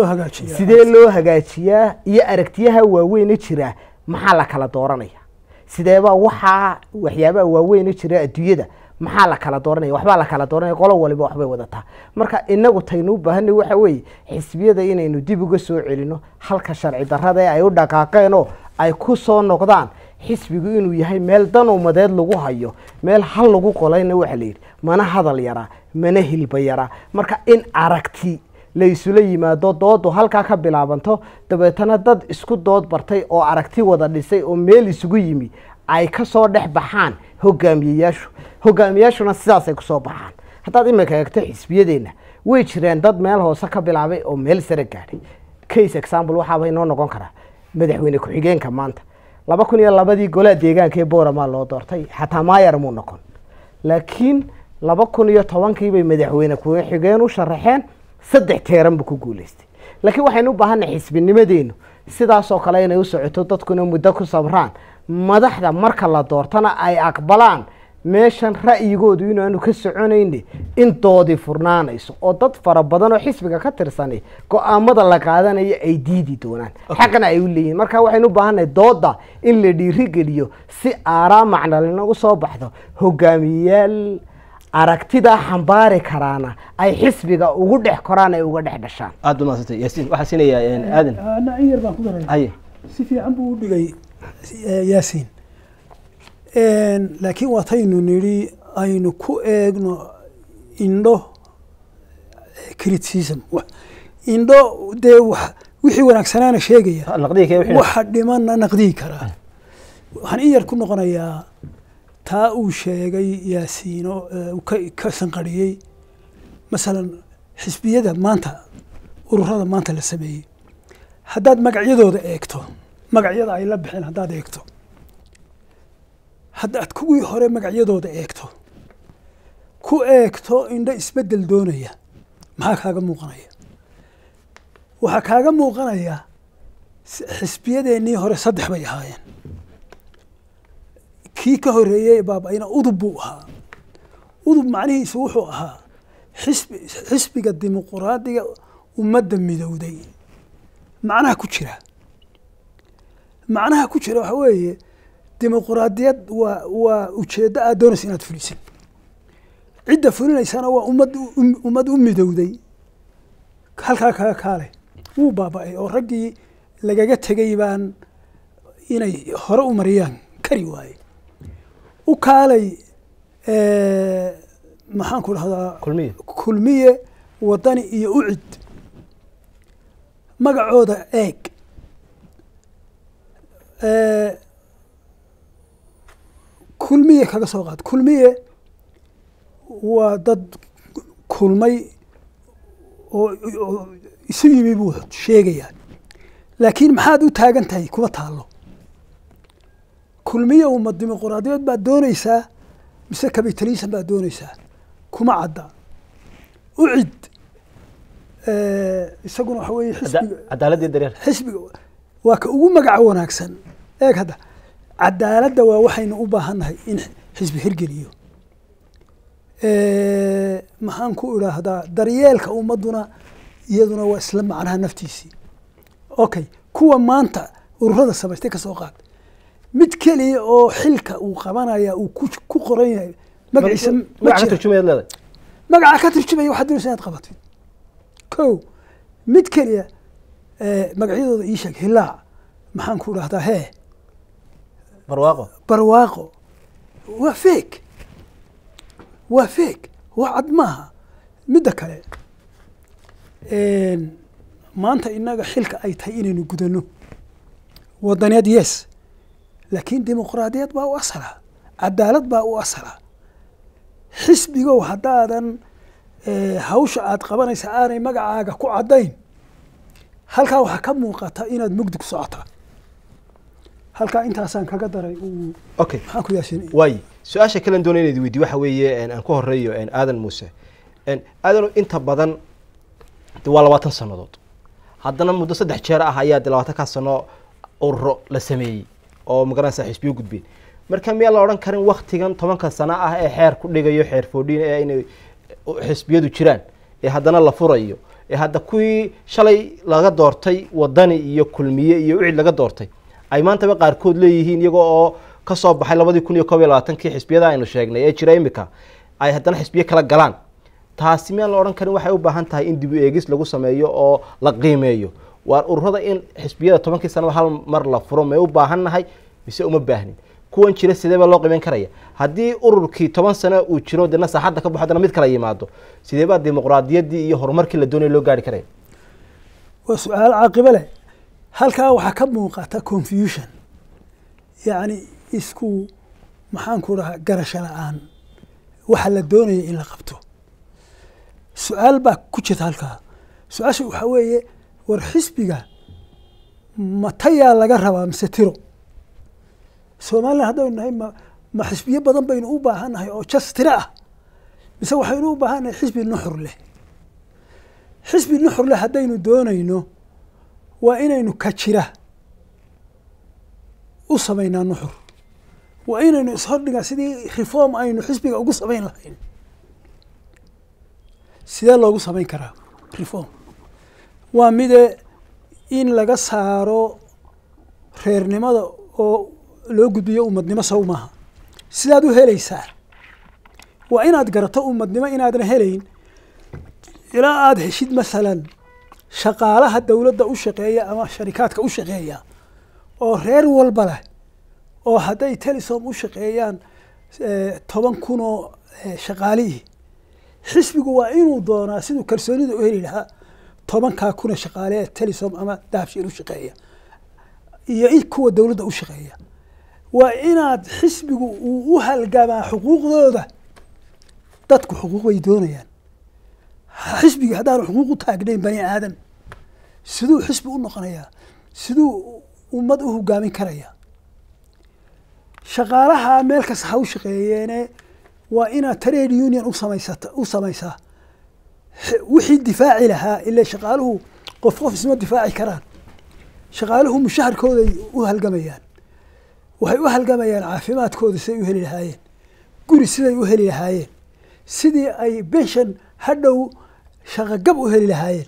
loo hagaajiyaa iyo aragtiyaha waaweyna jira maxaa la kala dooranaya sideebaa waxaa waxyaabaha waaweyna jira adduunyada maxaa la kala dooranaya waxbaa la kala dooranaya qolo waliba waxbay wadataa marka inagu taynuu baahanay waxa weeye xisbiyada inaynu dib uga soo celino halka sharci darada ee ay u dhaqaaqeen oo ay ku soo noqdaan xisbigu inuu yahay meel danuu madeed lagu hayo meel hal lagu qolayna waxaa layidhi mana hadal yaraa mana hilba yaraa marka in aragti la yimaado doodu halkaa ka bilaabanto dabeetana dad isku dood bartay oo aragti wada dhisay oo meel isugu yimi ay kasoo dhex baxaan hogaamiyeyaashu hogaamiyaashuna sidaasay kusoo baxaan haddaad imika eegto xisbiyadeenna way jireen dad meel hoose ka bilaabay oo meel sare gaadhay case example waxaaba inoo noqon karaa madaxweyne ku-xigeenka maanta laba kun iyo labadii golaa deegaanka ee boramaa loo doortay xataa maayar muu noqon laakiin laba kun iyo tobankii bay madaxweyne ku-xigeen u sharaxeen saddex teeran buu ku guuleystay laakiin waxaynu u baahannaha xisbinimadeennu sidaasoo kale inay u socoto dadkuna muddo ku sabraan madaxda marka la doortana ay aqbalaan meeshan ra'yigoodu inaanu ka soconayni in doodi furnaanayso oo dad fara badan oo xisbiga ka tirsanay go-aamada la qaadanayo ay diidi doonaan xaqna ay u leeyihin marka waxaynu u baahannahay dooda in la dhiirigeliyo si aaraa macnalinagu soo baxdo hogaamiyeyaal aragtidaa xambaari karaana ay xisbiga ugu dhex koraan ay uga dhex dhashaan aad ba maasantay yaasiin waxaa siinayaa eh, aadan yar baan ku si fiican buu u dhigay eh, yaasiin laakiin waataynu nidhi aynu ku eegno indho eh, criticism indho dee wixii wanaagsanaana sheegaya waxa dhimanna naqdihi karaa waxaan in yar ku noqonayaa taa uu sheegay yaasiino eh, ka sanqariyey masalan xisbiyada maanta ururada maanta la sameeyey haddaad magacyadooda eegto magacyada ay la bixeen haddaad eegto hadda aad kuwii hore magacyadooda eegto ku eegto indho isbedel doonaya maxaa kaaga muuqanaya waxaa kaaga muuqanaya xisbiyadeennii hore saddex bay ahaayeen kii ka horreeyey ee baabaina udub buu ahaa udub macnihiisu wuxuu ahaa xisbi xisbiga dimuquraadiga ummadda midowday macnaha ku jira macnaha ku jira waxaa weeye dimuqraadiyad waa waa ujeeddo aad doonaysa inaad fulisid cidda fulinaysana waa ummad um, ummad u midowday halkaa kaga kaale wuu baaba-ay oo raggii lagaga tegay baan inay hore u mariyaan kari waaye u kaalay maxaan ku dhahdaa kulmiye wadani iyo ucid magacooda eeg kulmiye kaga soo qaad kulmiye waa dad kulmay oo isu yimi buu sheegayaa laakiin maxaad u taagan tahay kuma taallo kulmiye uma dimuquraadiyad baad doonaysaa mise kabitalism baad doonaysaa kuma cadda u cid isaguna waxa weeye xisbiga xisbiga waa ka ugu magaca wanaagsan eeg hadda cadaaladda waa waxaynu u baahannahay in xisbi hirgeliyo maxaan ku idhaahdaa daryeelka ummadduna iyaduna waa isla macnaha naftiisii okay kuwa maanta ururada samaystay ka soo qaad mid keliya oo xilka uu qabanaya uu ku qoran yahay magaciisa magaca ka turjumaya waxaad doonaysa inaad qabatid ko mid keliya magacyadooda ii sheeg hilaac maxaan ku idhaahdaa hee barwaaqo barwaaqo waa fake waa fake waa cad maaha midda kale maanta inaga xilka ay tahay inaynu gudano wadaneed yes laakiin dimuqraadiyad baa u asala cadaalad baa u asala xisbigow haddaadan hawsha aad qabanaysa aanay magacaaga ku caddayn halkaa waxaa ka muuqata inaad mugdig socota halkaa intaasaan kaga daray okay maxaan ku su-aasha kalan doona inad weydiy waxa weeye aan ku horeeyo aadan muuse aadan inta badan waa labaatan sanadood haddana muddo saddex jeer ah ayaa de labaatan kaa sano ururo la sameeyey oo magaranaysa xisbiyo gudbeen marka miyaa la odhan karin waktigan tobanka sano ah ee xeer ku dhigayo xeer foodhiin ee inay xisbiyadu jiraan ee haddana la furayo ee hadda kuwii shalay laga doortay wadani iyo kulmiye iyo ucid laga doortay ay maantaba qaarkood leeyihiin iyagoo oo kasoo baxay labadii kun iyo koob iyo labaatankii xisbiyada aynu sheegnay ee jira imika ay haddana xisbiye kala galaan taasi miyaan la odhan karin waxay u baahan tahay in dibu eegis lagu sameeyo oo la qiimeeyo waar ururada in xisbiyada tobankii sanaba hal mar la furo may u baahannahay mise uma baahnin kuwan jira sidee baa loo qiimeyn karaya haddii ururkii toban sano uu jiro dena saaxadda ka baxo dana mid kala yimaado sidee baa dimuqraadiyaddii iyo horumarkii la doonaya loo gaari karaya waa su-aal caaqibo leh halkaa waxaa ka muuqata confusion yacni isku maxaanku dhahaa garasho la-aan waxa la doonaya in la qabto su-aal baa ku jirta halkaa su-aasha waxaa weeye war xisbiga ma tayaa laga rabaa mise tiro somalilan haddaynu nahay ma ma xisbiyo badan baynu u baahannahay oo jas tiro ah mise waxaynu u baahannahay xisbi nuxur leh xisbi nuxur leh haddaynu doonayno waa inaynu ka jira u samaynaa nuxur waa inaynu ishordhigaa sidii reform aynu xisbiga ugu samayn lahayn sidee loogu samayn karaa reform waa mide in laga saaro reernimada oo loo gudbiyo ummadnimo saw maaha sidaad u helaysaa waa inaad garato ummadnimo inaadan helayn ilaa aada heshid masalan shaqaalaha dowladda u shaqeeya ama sharikaadka u shaqeeya oo reer walba leh oo hadday telesom u shaqeeyaan eh, toban kun oo eh, shaqaalihii xisbigu waa inuu doonaa siduu kalsoonida u heli lahaa tobankaa kuna shaqaale ee telesom ama dahabshiil u shaqeeya iyo kuwa dowladda u shaqeeya waa inaad xisbigu uu u halgamaa xuquuqdooda dadku xuquuq bay doonayaan xisbigii haddaanu xuquuq u taagnayn bani aadan siduu xisbi u noqonayaa siduu ummad u hogaamin karaya shaqaalaha meel kasta ha u shaqeeyeene waa inaad trade union usamaysat u samaysaa wixii difaaci lahaa ile shaqaaluhu qof qof isma difaaci karaan shaqaaluhu mushaharkooday u halgamayaan waxay u halgamayaan caafimaadkooda siday u heli lahaayeen guri siday u heli lahaayeen sidii ay benshon hadhow shaqo gab u heli lahaayeen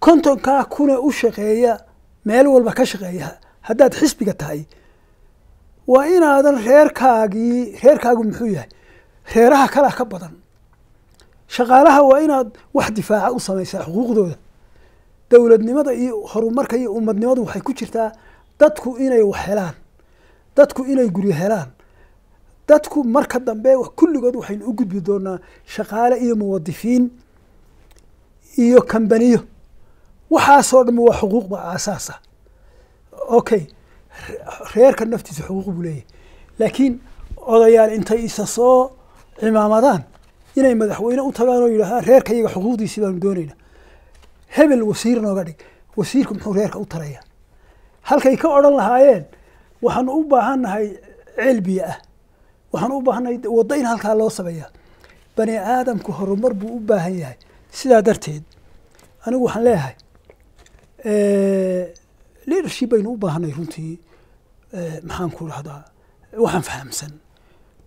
kontonkaa kuna u shaqeeya meel walba ka shaqeeya haddaad xisbiga tahay waa inaadan reerkaagii reerkaagu muxuu yahay reeraha kalaa ka badan shaqaalaha waa inaad wax difaaca u samaysaa xuquuqdooda dowladnimada iyo horumarka iyo ummadnimadu waxay ku jirtaa dadku inay wax helaan dadku inay guryo helaan dadku marka dambe kulligood waxaynu u gudbi doonaa shaqaale iyo muwadifiin iyo kambaniyo waxaasoo dham waa xuquuqda aasaasa ah. okay reerka naftiisa xuquuq buu leeyahay laakiin odayaal intay isa soo cimaamadaan inay madaxweyne u tagaan oo yidhaahaan reerka iyaga xuquuqdiisii baanu doonaynaa hebel wasiir nooga dhig wasiirku muxuu reerka u taraya halkay ka odhan lahaayeen waxaanu u baahan nahay ceel ah waxaan u baahnay waddo in halkaa loo sameeya bani aadamku horumar buu u baahan yahay sidaa darteed anigu waxaan leeyahay eh, leadership baynu u baahnay runtii eh, maxaan ku dhahdaa waxaan fahamsan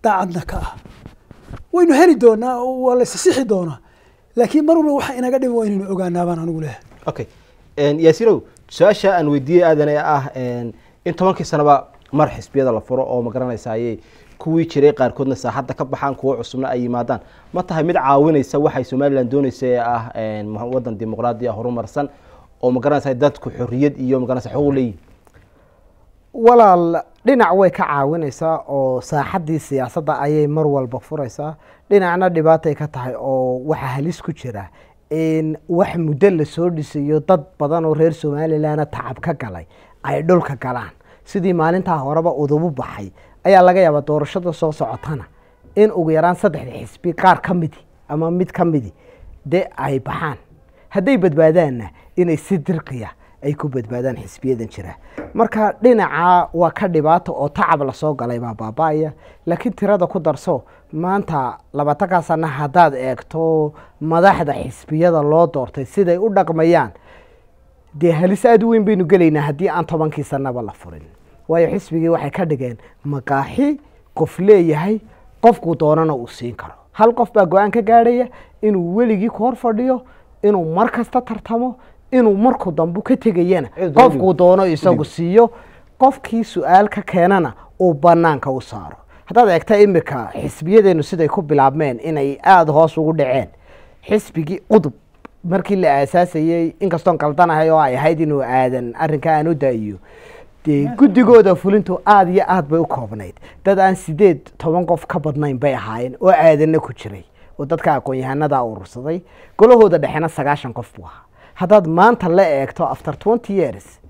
daacadna ka ah waynu heli doonaa waa laysasixi doonaa laakiin mar walba waxa inaga dhimi waa inaynu ogaanaabaan anigu leeyahay okay yaasirow su-aasha aan weydiiyey aadane ah in tobankii sanaba mar xisbiyada la furo oo ma garanaysa kuwii jiray qaarkoodna saaxadda ka baxaan kuwo cusubna ay yimaadaan ma tahay mid caawinaysa waxay somalilan doonaysa ee ah wadan dimuqraadi ah, horumarsan oo magaranaysa dadku xoriyad iyo magaranaysa xog leeyihin walaal dhinac way ka caawinaysaa oo saaxaddii siyaasadda ayay mar walba furaysaa dhinacna dhibaatay ka tahay oo waxaa halis ku jira in wax muddo lasoo dhisayo dad badan oo reer somalilana tacab ka galay ay dhulka galaan sidii maalintaa horeba udubu baxay ayaa laga yaabaa doorashada soo socotana in ugu yaraan saddexda xisbi qaar ka midi ama mid ka midi dee ay baxaan hadday badbaadaanna inay si dirqiya ay ku badbaadaan xisbiyadan jira marka dhinaca waa ka dhibaato oo tacab lasoo galay baa baaba laakiin tirada ku darso maanta labatakaasana haddaad eegto madaxda xisbiyada loo doortay siday u dhaqmayaan dee halis aada u weyn baynu gelaynaa haddii aan tobankii sanaba la furin waayo xisbigii waxay ka dhigeen makaaxi qof leeyahay qofkuu doonana uu siin karo hal qof baa go-aan ka gaadhaya inuu weligii ku hor fadhiyo inuu mar kasta tartamo inuu marku dambu ka tegayana qofkuu doono isagu siiyo qofkii su-aal ka keenana uu banaanka u saaro haddaad eegta imika xisbiyadeennu siday ku bilaabmeen inay aada hoos ugu dhaceen xisbigii cudub markii la aasaasayey inkastoon qaldanahay oo ay ahayd inuu aadan arrinkaa aan u daa'iyo de guddigooda fulintu aada iyo aada bay u koobnayd dad aan sideed toban qof ka badnayn bay ahaayeen oo aadanna ku jiray oo dadka aqoon-yahanada urursaday golahooda dhexena sagaashan qof buu ahaa haddaad maanta la eegto after twenty years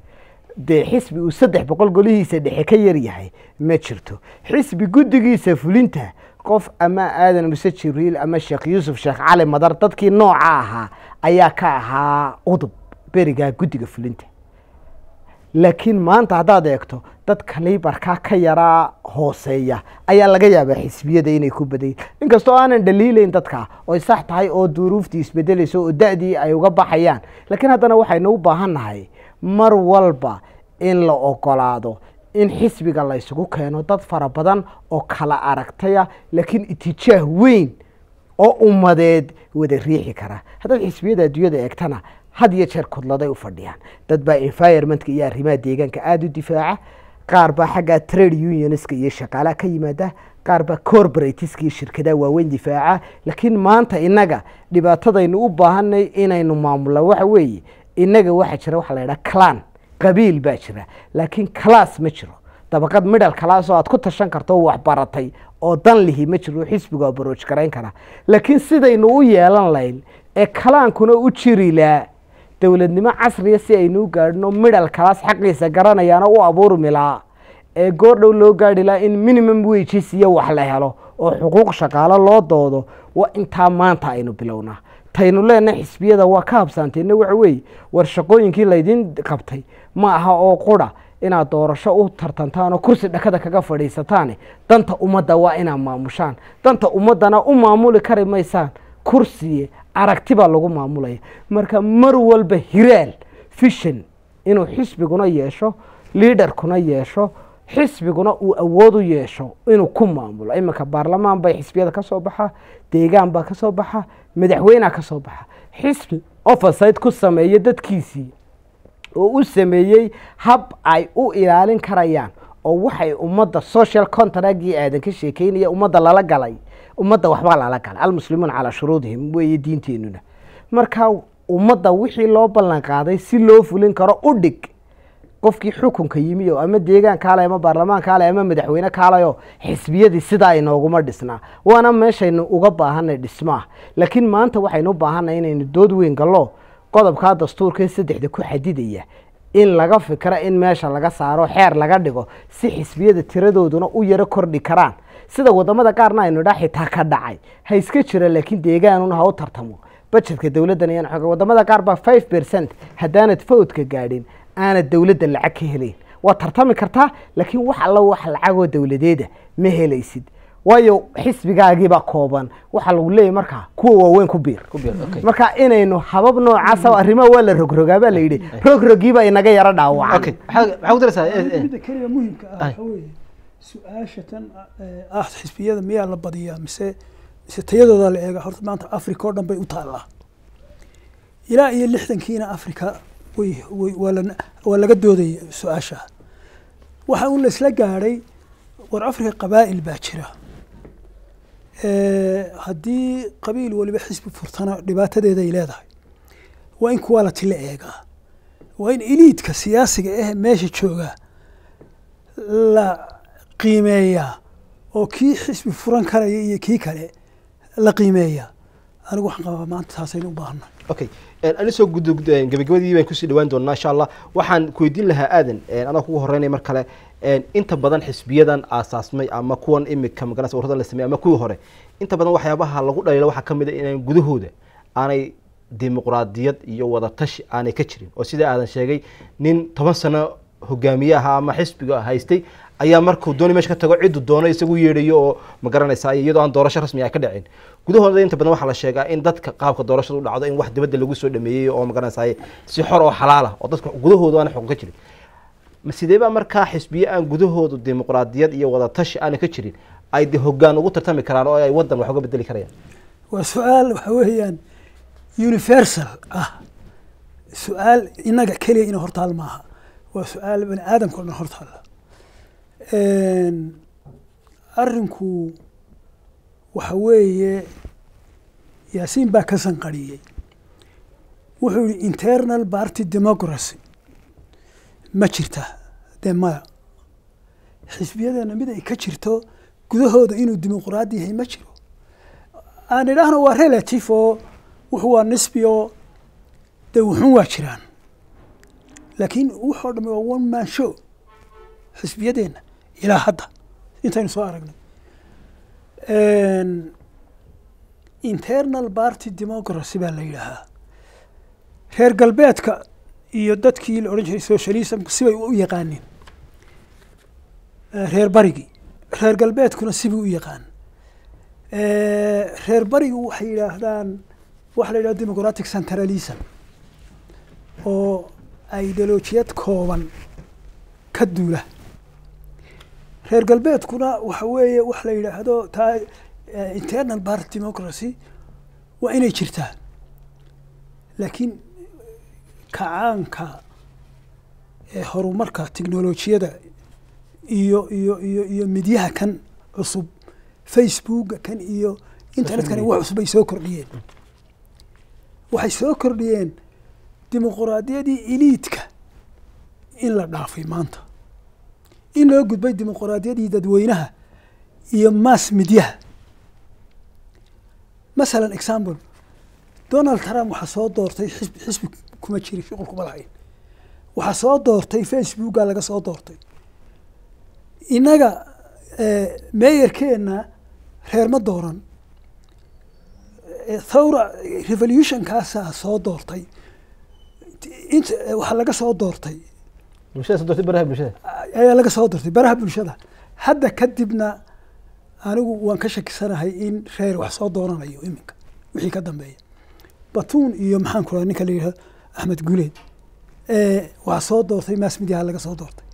dee xisbi uu saddex boqol golihiisa dhexe ka yar yahay ma jirto xisbi guddigiisa fulinta qof ama aadan muse jibriil ama sheekh yuusuf sheekh cali madar dadkii nooca ahaa ayaa ka ahaa udub berigaa guddiga fulinta laakiin maanta haddaad eegto dadka liibarkaa ka yaraa hooseeya ayaa laga yaabaa xisbiyada inay ku badayin inkastoo aanan dhaliilayn dadka oy sax tahay oo duruuftii isbedelayso oo da-dii ay uga baxayaan laakiin haddana waxaynu u baahannahay mar walba in la ogolaado in xisbiga laysugu keeno dad fara badan oo kala aragtaya laakiin itijaah weyn oo ummadeed wada riixi kara haddaad xisbiyada adduunyada eegtana had iyo jeer kudladay u fadhiyaan dad baa environmentka iyo arrimaha deegaanka aada u difaaca qaar baa xagga trade unionska iyo shaqaalaha ka yimaada qaar baa corporatiska iyo shirkadaha waaweyn difaaca laakiin maanta innaga dhibaatadaynu u baahanay inaynu maamulo waxa weeye innaga waxaa jira waxaa la yidhaha clan qabiil baa jira laakiin class ma jiro dabaqad middle class oo aad ku tashan karto waxbaratay oo dan lihi ma jiro xisbiga oo barooj garayn kara laakiin sidaynu u yeelan lahayn ee kalaankuna u jiri lahaa dowladnimo casriya si aynu gaadhno midhalkaas xaqiisa garanayaana u abuurmi lahaa ee goor dhow loo gaadhi lahaa in minimum wejis iyo wax la helo oo xuquuq shaqaalo loo doodo waa intaa maanta aynu bilownaa taynu leena xisbiyada waa ka habsaanteenna waxa weeye war shaqooyinkii laydiin qabtay ma aha oo qura inaad doorasho u tartantaan oo kursi dhakada kaga fadhiisataane danta ummadda waa inaad maamushaan danta ummaddana u maamuli kari maysaan kursiye aragti baa lagu maamulaya marka mar walba hiraal fishin inuu xisbiguna yeesho liidarkuna yeesho xisbiguna uu awood u yeesho inuu ku maamulo iminka baarlamaan bay xisbiyada ka soo baxa deegaan baa ka baxa madaxweynea ka soo baxa xisbi overside ku sameeya dadkiisii oo u sameeyey hab ay u ilaalin karayaan oo waxay ummadda social contractii aadan ka sheekeynaya ummadda lala galay ummadda waxba lala gala almuslimuun calaa shuruudihim weeye diinteenuna markaa ummadda wixii loo ballanqaaday si loo fulin karo u dhig qofkii xukunka yimi oo ama deegaan ama baarlamaan ama madaxweyne kaalayoo xisbiyadii sidaa inooguma dhisnaa waana meeshaynu uga baahanay dhismaa laakiin maanta waxaynu u baahanay inaynu dood weyn gallo qodobkaa dastuurkae saddexda ku xadidaya in laga fikro in meesha laga saaro xeer laga dhigo si xisbiyada tiradooduna u yaro kordhi karaan sida wadamada qaarna aynu idhaa xitaa ka dhacay ha iska jira laakiin deegaanun ha u tartamo bajetka dowladdan ayaan xooga wadamada qaar baa five percent haddaanad fawdka gaadhin aanad dowladda lacag ka helayn waad tartami kartaa laakiin wax alla wax lacagoo dowladeeda ma helaysid waayo xisbigaagiiba kooban waxaa lagu leeyahy markaa kuwa waaweyn ku biir marka inaynu habab noocaas arrimaha waa la rogrogaa baa la yidhi rogrogiiba inaga yaro dhaawaca su-aasha tan eh, ah xisbiyada miyaa la badiyaa mise mise tayadooda la eega horta maanta africa oo dhan bay u taallaa ilaa iyo lixdankiina africa way waa laga dooday su aasha waxa uun laisla gaadhay war africa qabaa'il baa jira eh, haddii qabiil waliba xisbi furtana dhibaatadeeday leedahay waa in kuwaa la eegaa waa in eliidka siyaasiga ah meesha joogaa la qiimeeyaa oo kii xisbi furan karaya iyo kii kale la qiimeeyaa anigu waxaan qabaa maanta taasaynu u baahanay okay anisoo gabagabadii baan kusii dhawaan doonaa insha allah waxaan kuweydiin lahaa aadan anaa kugu horeynaya mar kale inta badan xisbiyadan aasaasmay ama kuwan imika magaranaysa ururadan la sameeyay ama kuwii hore inta badan waxyaabaha lagu dhaliilo waxaa kamid a ah inaan gudahooda aanay dimuqraadiyad iyo wadatashi aanay ka jirin oo sida aadan sheegay nin toban sano hogaamiye ahaa ama xisbiga haystay ayaa markuu dooni meesha ka tago cidu doono isagu yeedhayo oo ma garanaysaa iyadoo aan doorasho rasmi ay ka dhicin gudahooda inta badan waxaa la sheegaa in dadka qaabka doorashadu u dhacdo in wax dibadda lagu soo dhameeyey oo magaranaysaa si xor oo xalaala ah oo dadka gudahooda aana xukun ka jirin sidee baa markaa xisbiye aan gudahoodu dimuqraadiyad iyo wadatashi aana ka jirin ay de hoggaan ugu tartami karaan oo ay waddan wax uga bedeli karayaan waa su-aal waxa weeyaan universal ah su-aal inaga keliya ina hortaal maaha waa su-aal bani aadamka o dhan hortaalla arinku waxa weeye yaasiin baa ka sanqariyey wuxuu yihi internal party democracy ma jirta dee maya xisbiyadeena mid ay ka jirto gudahooda inuu dimuqraadi yahay ma jiro aan idhaahno waa relative oo wuxuu waa nisbi oo dee wuxun waa jiraan laakiin wuxoo dhamay waa one man show xisbiyadeenna ilaa hadda intaynu soo aragnay internal party democracy baa la yidhaahaa reer galbeedka iyo dadkii la odhan jiray socialismku sibay u yaqaaneen reer barigii reer galbeedkuna sibuu u yaqaan reer barigu waxay yidhaahdaan waxa la yidhahda democratic centralism oo ideolojiyad kooban ka duula reer galbeedkuna waxa weeye wax la yidhaahdo taa eh, internal party democracy waa inay jirtaa laakiin kacaanka ee eh, horumarka technolojiyada iyo iyo iyo iyo midyaha kan cusub facebooka kan iyo internetkani wax cusbay soo kordhiyeen waxay soo kordhiyeen dimuquraadiyadii eliidka in la dhaafay maanta in loo gudbay dimuqraadiyadii dadweynaha iyo mass midyaha masalan example donald trump waxaa soo doortay xisbi xisbi kuma jirin shuqul kuma lahayn waxaa soo doortay facebooka laga soo doortay innaga eh, meeyarkeenna reer ma dooran eh, thawra revolutionkaasaa soo doortay int eh, waxaa laga soo doortay bulshada soo dirtay baraha bulshada ah, ayaa laga soo dirtay baraha bulshada hadda kadibna anigu waan ka shakisanahay in reer wax soo doonanayo iminka wixii ka dambeeya batuun iyo maxaan kula ninka la yidhahdo axmed guleed waa soo doortay mass mediaha laga soo doortay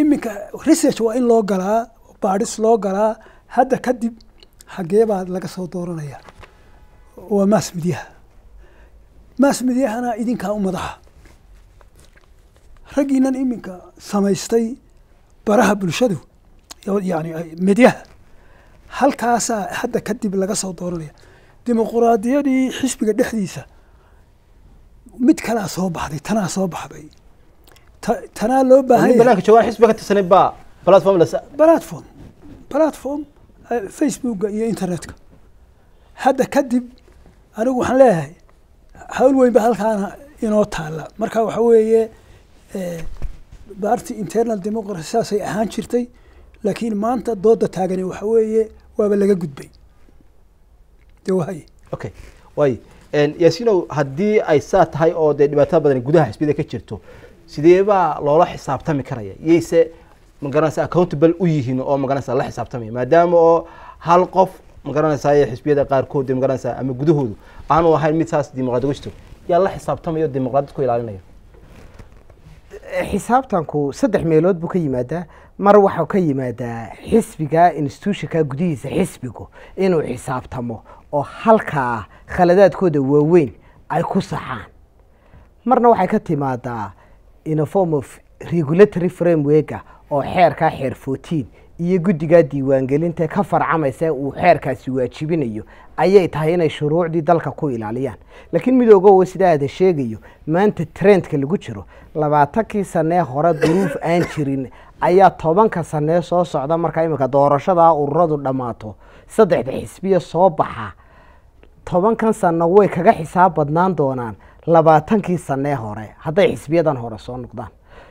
iminka research waa in loo galaa baadhis loo galaa hadda kadib xagee baa laga soo dooranaya waa mass mediaha mass mediahana idinkaa u madaxa raggiinan iminka samaystay baraha bulshadu yani medyaha halkaasaa hadda kadib laga soo dooranaya dimuquraadiyadii xisbiga dhexdiisa mid kalaa soo baxday tanaa soo baxday tanaa loo baahanyalatform platform eh, facebooka iyo internetka hadda kadib anigu waxaan leeyahay hawl weyn ba halkaana inoo taalla marka waxa weeye baartii internal democracy saasay ahaan jirtay laakiin maanta dooda taagani waxa weeye waaba laga gudbay de okay way yaasinow haddii ay saa tahay oo dee dhibaato badan gudaha xisbiyada ka jirto sideebaa loola xisaabtami karaya yayse magaranaysa accountable u yihiin oo magaranaysa la xisaabtamaya maadaama oo hal qof magaranaysa xisbiyada qaarkood magaranaysa ama gudahoodu aanu ahayn mid saas dimuqraad wajto yaa la xisaabtamaya oo dimuqraadad ku ilaalinaya xisaabtanku saddex meelood buu ka yimaadaa mar waxau ka yimaadaa xisbiga institutionka gudihiisa xisbigu inuu xisaabtamo oo halkaa khaladaadkooda waaweyn ay ku saxaan marna waxay ka timaadaa in a form of regulatory frameworka oo xeerka xeer fourteen iyo guddigaa diiwaangelinta ka farcamaysa uu xeerkaasi waajibinayo ayay tahay inay shuruucdii dalka ku ilaaliyaan laakiin midoogowa sida ada sheegayo maanta trendka lagu jiro labaatankii sannee hore duruuf aan jirin ayaa tobanka sanee soo socda markaa iminka doorashadaa ururadu dhammaato saddexda xisbiya soo baxa tobankan sanno way kaga xisaab badnaan doonaan labaatankii sannee hore hadday xisbiyadan hore soo noqdaan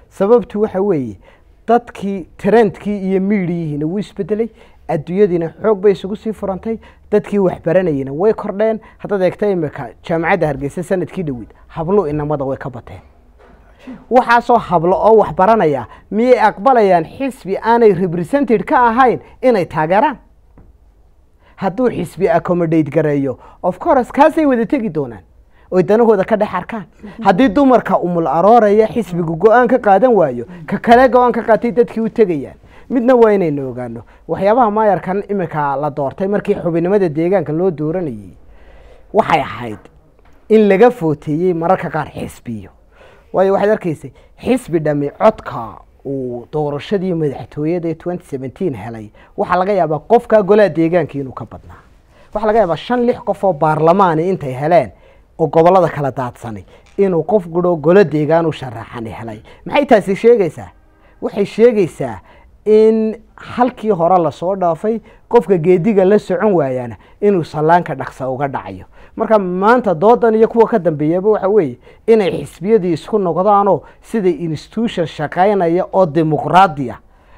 sababtu waxa weeye dadkii trendkii iyo miidiyihiina wuu isbedelay adduunyadiina xoog bay isugu sii furantay dadkii waxbaranayena way kordheen haddaad eegta imika jaamacadda hargeysa sanadkii dhaweyd hablo inamada way ka bateen waxaasoo hablo oo waxbaranaya baranaya miyay aqbalayaan xisbi aanay represented ka ahayn inay taageeraan hadduu xisbi accommodate gareeyo of course kaasay wada tegi doonaan oy danahooda ka dhex arkaan haddii dumarka umul arooraya xisbigu go-aan ka qaadan waayo ka kale go-aan ka qaatay dadkii u tegayaan midna waa inaynu ogaano waxyaabaha maayarkan iminka la doortay markii xubinnimada deegaanka loo dooranayey waxay ahayd in laga footeeyey mararka qaar xisbiyo waayo waxaad arkaysay xisbi dhammi codka uu doorashadii madaxtooyada twenty seventeen helay waxaa laga yaabaa qofkaa golaha deegaanka inuu ka badnaa waxaa laga yaabaa shan lix qof oo baarlamaani intay heleen oo gobolada kala daadsanay inuu qof gudho golo deegaan u sharaxan helay maxay taasi sheegaysaa waxay sheegaysaa in halkii hore lasoo dhaafay qofka geediga la socon waayaana inuu salaanka dhaqsa uga dhacayo marka maanta doodan iyo kuwa ka dambeeyaba waxa weeye inay xisbiyadii isku noqdaanoo siday institution shaqaynaya oo dimuqraadi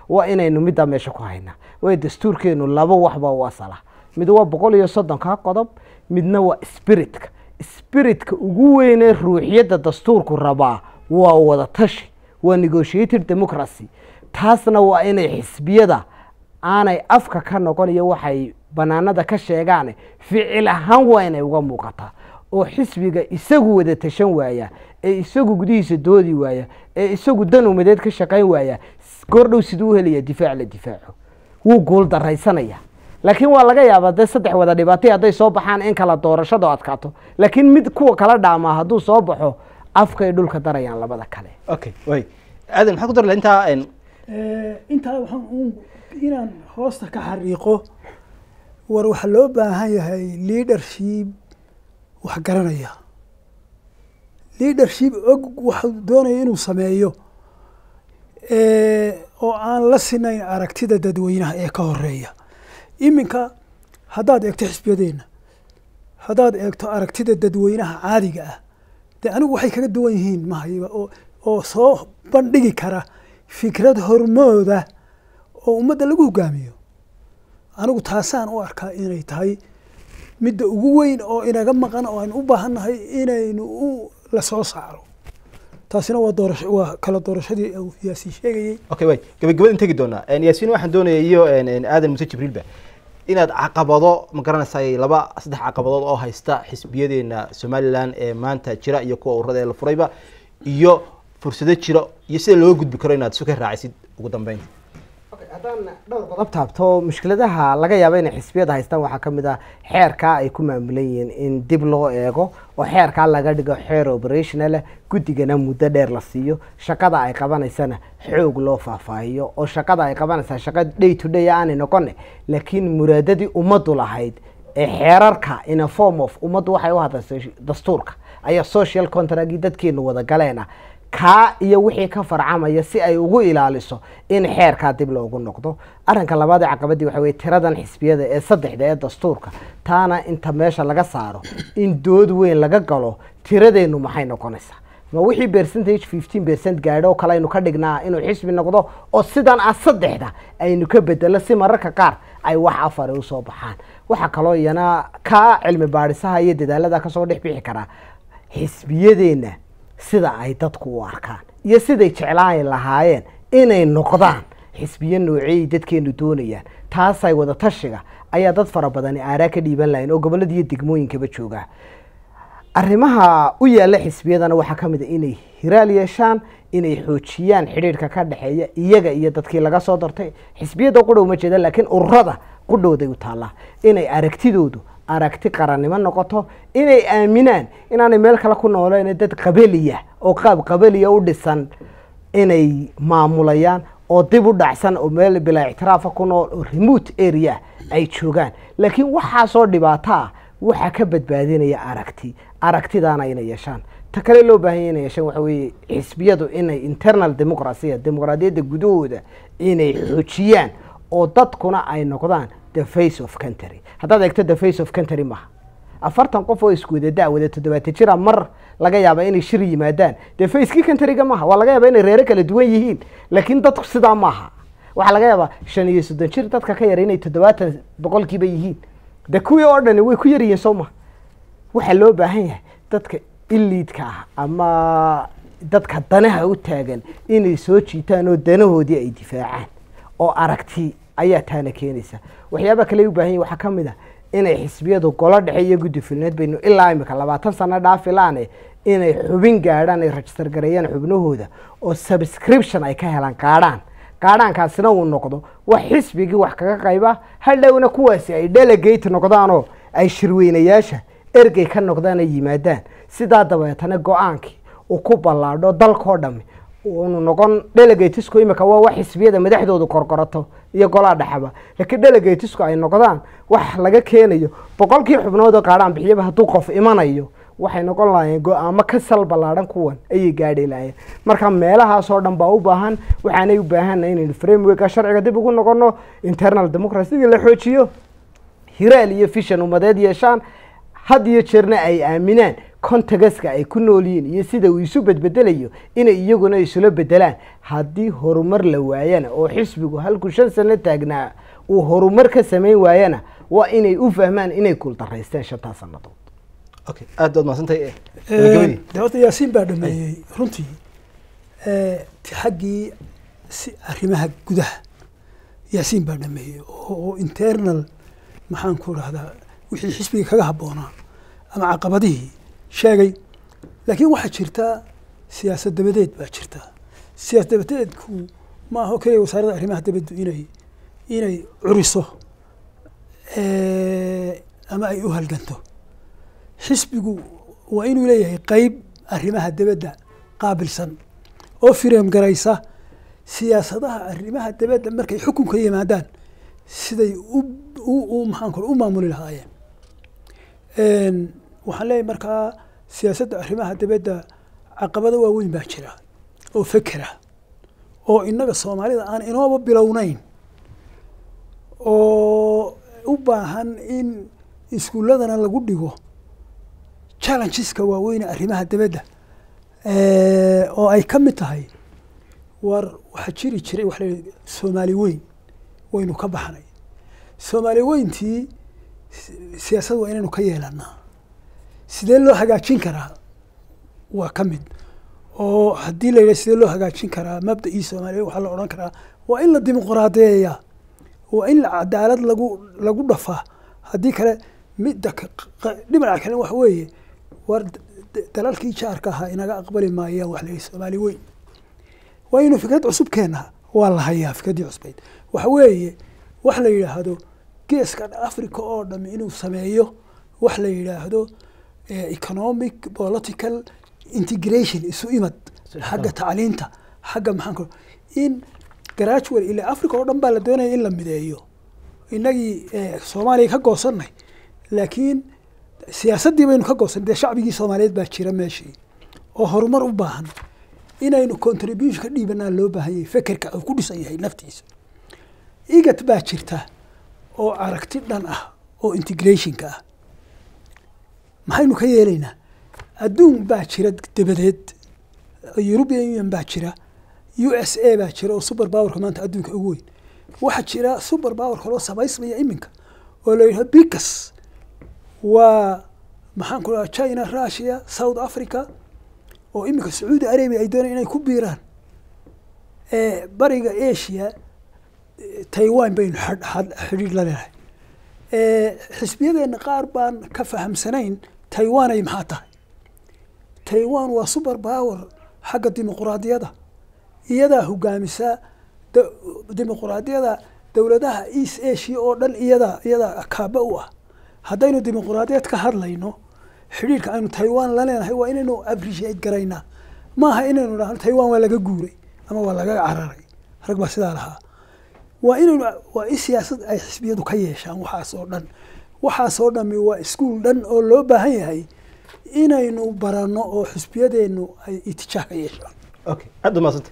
waa inaynu middaa meesha ku haynaa way dastuurkeenu laba waxba u asala mid waa boqol iyo soddonkaa qodob midna waa spiritka spiritka ugu weynee ruuxiyadda dastuurku rabaa waa wada tashi waa negotiated democracy taasna waa inay xisbiyada aanay afka ka noqon iyo waxay banaanada ka sheegaane ficil ahaan waa inay uga muuqataa oo xisbiga isagu wada tashan waaya ee isagu gudihiisa doodi waaya ee isagu dan umadeed ka shaqayn waaya goordhow siduu u helaya difaac la difaaco wuu guul daraysanaya laakiin waa laga yaabaa dee saddex wada dhibaatay hadday soo baxaan in kala doorashada adkaato laakiin mid kuwa kala dhaamaa hadduu soo baxo afkay dhulka darayaan labada kale okay way aadan maxaa ku dar intaa eh, intaa waxaan uun inaan hoosta ka xariiqo war waxa loo baahan yahay leadership wax garanaya leadership og wax doonaya inuu sameeyo eh, oo aan la sinayn aragtida dadweynaha ee ka horeeya iminka haddaad eegto xisbiyadeenna haddaad eegto aragtida dadweynaha caadiga ah dee anigu waxay kaga duwan yihiin mahayba oo soo bandhigi kara fikrad hormooda oo ummadda lagu hogaamiyo anigu taasaan u arkaa inay tahay midda ugu weyn oo inaga maqan oo aynu u baahannahay inaynu u la soo saaro taasina waa doorasho waa kala doorashadii yaasiin sheegayey okay way gabagabada an tegi doonaa yaasiin waxaan doonaya iyo aadan muse jibriilba inaad caqabado ma garanaysaay laba saddex caqabadood oo haysta xisbiyadeena somalilan ee maanta jira iyo kuwa ururada ee la furayba iyo fursado jira iyo sida looga gudbi karo inaad isu ka raacisid ugu dambeynta haddaan dhowr qodob taabto mushkiladaha laga yaaba inay xisbiyada haystaan waxaa kamid ah xeerkaa ay ku maamulan yihiin in dib loo eego oo xeerkaa laga dhigo xeer operationale ah. guddigana muddo dheer la siiyo shaqada ay qabanaysana xoog loo faahfaahiyo oo shaqada ay qabanaysaa shaqa day to day aanay noqone laakiin muraadadii ummaddu lahayd ee xeerarka in a form of ummaddu waxay u hadlayso dastuurka ayaa social contractgii dadkeenu wada galeena kaa iyo wixii ka farcamaya si ay ugu ilaaliso in xeerkaa dib loogu noqdo arinka labaad ee caqabadii waxa weye tiradan xisbiyada ee saddexda ee dastuurka taana inta meesha laga saaro in dood weyn laga galo tiradeennu maxay noqonaysaa ma wixii bercentage fifteen percent gaadho oo kale aynu ka dhignaa inuu xisbi noqdo oo sidan ah saddexda aynu ka bedelo si mararka qaar ay wax afari usoo baxaan waxaa kaloo iyana kaa cilmi baadhisaha iyo dadaalada kasoo dhex bixi karaa xisbiyadeenna sida ay dadku u arkaan iyo siday jeclaan lahaayeen inay noqdaan xisbiye noocey dadkeenu doonayaan taasay wada tashiga ayaa dad fara badani aaraa ka dhiiban lahayn oo goboladiiyo degmooyinkaba joogaa arrimaha u yaalla xisbiyadana waxaa ka mid a ah inay hiraal yeeshaan inay xoojiyaan xidhiirhka ka dhexeeya iyaga iyo dadkii laga soo dartay xisbiyada qudhow ma jeeda laakiin ururada qudhowday u taallaa inay aragtidoodu aragti qarannimo noqoto inay aaminaan inaanay meel kale ku nooleyn dad qabeliya oo qaab qabeliya u dhisan inay maamulayaan oo dib u dhacsan oo meel bilaa ictiraafa ku nool oo remote area ay joogaan laakiin waxaasoo dhibaataa ah, waxaa ka badbaadinaya aragti aragtidaana inay yeeshaan ta kale loo baahanya inay yeeshaan waxa weeye xisbiyadu inay internal demoqracia ah, dimuqraadiyadda gudahooda inay xoojiyaan oo dadkuna ay noqdaan the face of country haddaad egto the face of country maaha afartan qof oo iskuudada wada toddobaata jira mar laga yaaba inay shir yimaadaan dee facekii countryga maaha waa laga yaaba inay reero kala duwan yihiin laakiin dadku sidaa maaha waxaa laga yaabaa shan iyo soddon jir dadka ka yara inay toddobaatan boqolkiiba yihiin de kuwii oo dhani way ku yar yihiin soo maha waxaa loo baahan yahay dadka iliidka ah ama dadka danaha u taagan inay soo jiitaan oo danahoodii ay difaacaan oo aragti ayaa taana keenaysa waxyaaba kale u baahan yahin waxaa ka mid a ah inay xisbiyadu golo dhexe iyo guddi fulineed baynu ilaa imika labaatan sano dhaafilaane inay xubin gaadhaan ay rajistar gareeyaan xubnahooda oo subscription ay ka helaan gaadhaan gaadhaankaasina uu noqdo wax xisbigii wax kaga qayba hadhowna kuwaasi ay delegate noqdaanoo ay shirweynayaasha ergey ka noqdaan ay yimaadaan sidaa dabeetana go-aankii uu ku ballaadho dalkoo dhami uunu noqon delegatesku imika waa wax xisbiyada madaxdoodu korkorato iyo golaa dhexaba laakiin delegatesku ay noqdaan wax laga keenayo boqolkii xubnood oo qaadhaan bixiyaba hadduu qof imanayo waxay noqon lahaayeen go-aamo ka sal ballaadhan kuwan ayay gaadhi lahaayeen marka meelahaasoo dhan baa u baahan waxaanay u baahana inaynu frameworka sharciga dib ugu noqono internal democracy la xoojiyo hiraal iyo fishan umadeed yeeshaan had iyo jeerna ay aaminaan kontagaska ay ku nool yihiin iyo sida uu isu bedbedelayo inay iyaguna isula bedelaan haddii horumar la waayana oo xisbigu halku shan sano taagnaa uu horumar ka samayn waayana waa inay u fahmaan inay kuldaraysteen shantaa sanadood aada maadsantaydee eh? horta yaasiin baa dhameeyey runtii xaggii arrimaha gudaha yaasiin baa dhameeyey oo internal maxaan ku rahdaa wixii xisbiga kaga habboonaa ama caqabadihii sheegay laakiin waxaa jirtaa siyaasad dabadeed baa jirta siyaasad dabadeedku ma aho keliya wasaaradda arrimaha dibaddu inay inay curiso eh, ama ay u halganto xisbigu waa inuu leeyahay qeyb arrimaha dabadda qaabilsan oo fireem garaysa siyaasadaha arrimaha dabadda markay xukunka yimaadaan siday u u maxaan u maamuli lahaayeen waxaan leeyahay markaa siyaasadda arrimaha dibadda caqabado waaweyn baa jira oo fekera oo innaga soomaalida aan inooba bilownayn oo u baahan in iskuulladana lagu dhigo challengeska waaweyne arrimaha dibadda oo ay ka mid tahay war waxaa jiri jiray waxa la soomaali weyn waynu ka baxnay soomaali weyntii siyaasad waa inaynu ka yeelanaa sidee loo hagaajin karaa waa ka mid oo haddii la yidhah sidee loo hagaajin karaa mabda-ii soomaaliya waxaa la odhan karaa waa in la dimuqraadiyeeya waa in cadaalad lagu lagu dhafaa haddii kale midda dhinaca kale waxa weeye war dalalkii jaarka ahaa inaga aqbali maaya wax layihi soomaali weyn waa fikrad cusub keenaa waa la hayaa fikraddii cusbayd waxa weeye wax la yidhaahdo geeska africa oo dham inuu sameeyo wax la yidhaahdo economic political integration isu imad xagga tacliinta xagga maxaan in gradual ila africa oo dhan baa la doonaya in la mideeyo inagii soomaaliya ka goosanay laakiin siyaasaddii baynu ka goosan dee shacbigii soomaaliyeed baa jira meeshii oo horumar u baahan inaynu contribution ka dhiibanaa loo baahan yahay fekerka uu ku dhisan yahay naftiisa igad baa jirta oo aragti dhan ah oo integrationka ah maxaynu ka yeelaynaa adduun baa jira dabadeed european union baa jira u s a baa jira oo super powerka maanta adduunka ugu weyn waxaa jira super power kaloo samaysmaya iminka oo la yidhahdo bikas waa maxaan ku dhaha china russia south africa oo iminka sacuudi arabia ay doonayaan inay ku biiraan bariga asia taiwan baynu xidhiidh la leedahay xisbiyadeenna qaar baan ka fahamsanayn taiwanay maxaa tahay taiwan waa suber power xagga dimuquraadiyadda iyadaa hogaamisaa dimuquraadiyada dowladaha east asia oo dhan iyadaa iyadaa kaaba u ah haddaynu dimuquraadiyad ka hadlayno xidhiirka aynu taiwan la leenahay waa inaynu appreciate garaynaa maaha inaynu dhahno taiwan waa laga guuray ama waa laga cararay rag baa sidaa lahaa waa inaynu waa in siyaasad ay xisbiyadu ka yeeshaan waxaas oo dhan waxaasoo dhammi waa iskuul dhan oo loo baahan yahay inaynu baranno oo xusbiyadeennu ay itijaaf yeeshaan okay aada umaasanta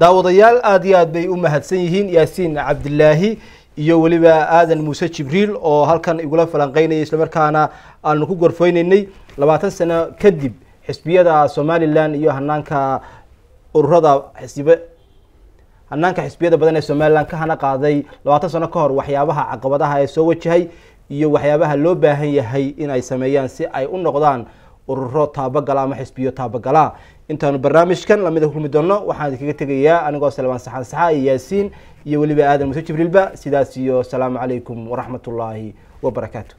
daawadayaal aada iyo aad bay u mahadsan yihiin yaasiin cabdilaahi iyo weliba aadan muuse jibriil oo halkan igula falanqeynayay islamarkaana aanu ku gorfeyneynay labaatan sano kadib xisbiyada somalilan iyo hanaanka ururada xisb hanaanka xisbiyada badan ee somalilan ka hana qaaday labaatan sano ka hor waxyaabaha caqabadaha ee soo wajahay iyo waxyaabaha loo baahan yahay inay sameeyaan si ay u noqdaan ururo taabagala ama xisbiyo taabagala intaanu barnaamijkan lamid a kulmi doonno waxaan idinkaga tegayaa anigoo salmaan saxaan saxa iyo yaasiin iyo weliba aadan muse jibriilba sidaas iyo asalaamu calaykum waraxmat ullaahi wabarakaatu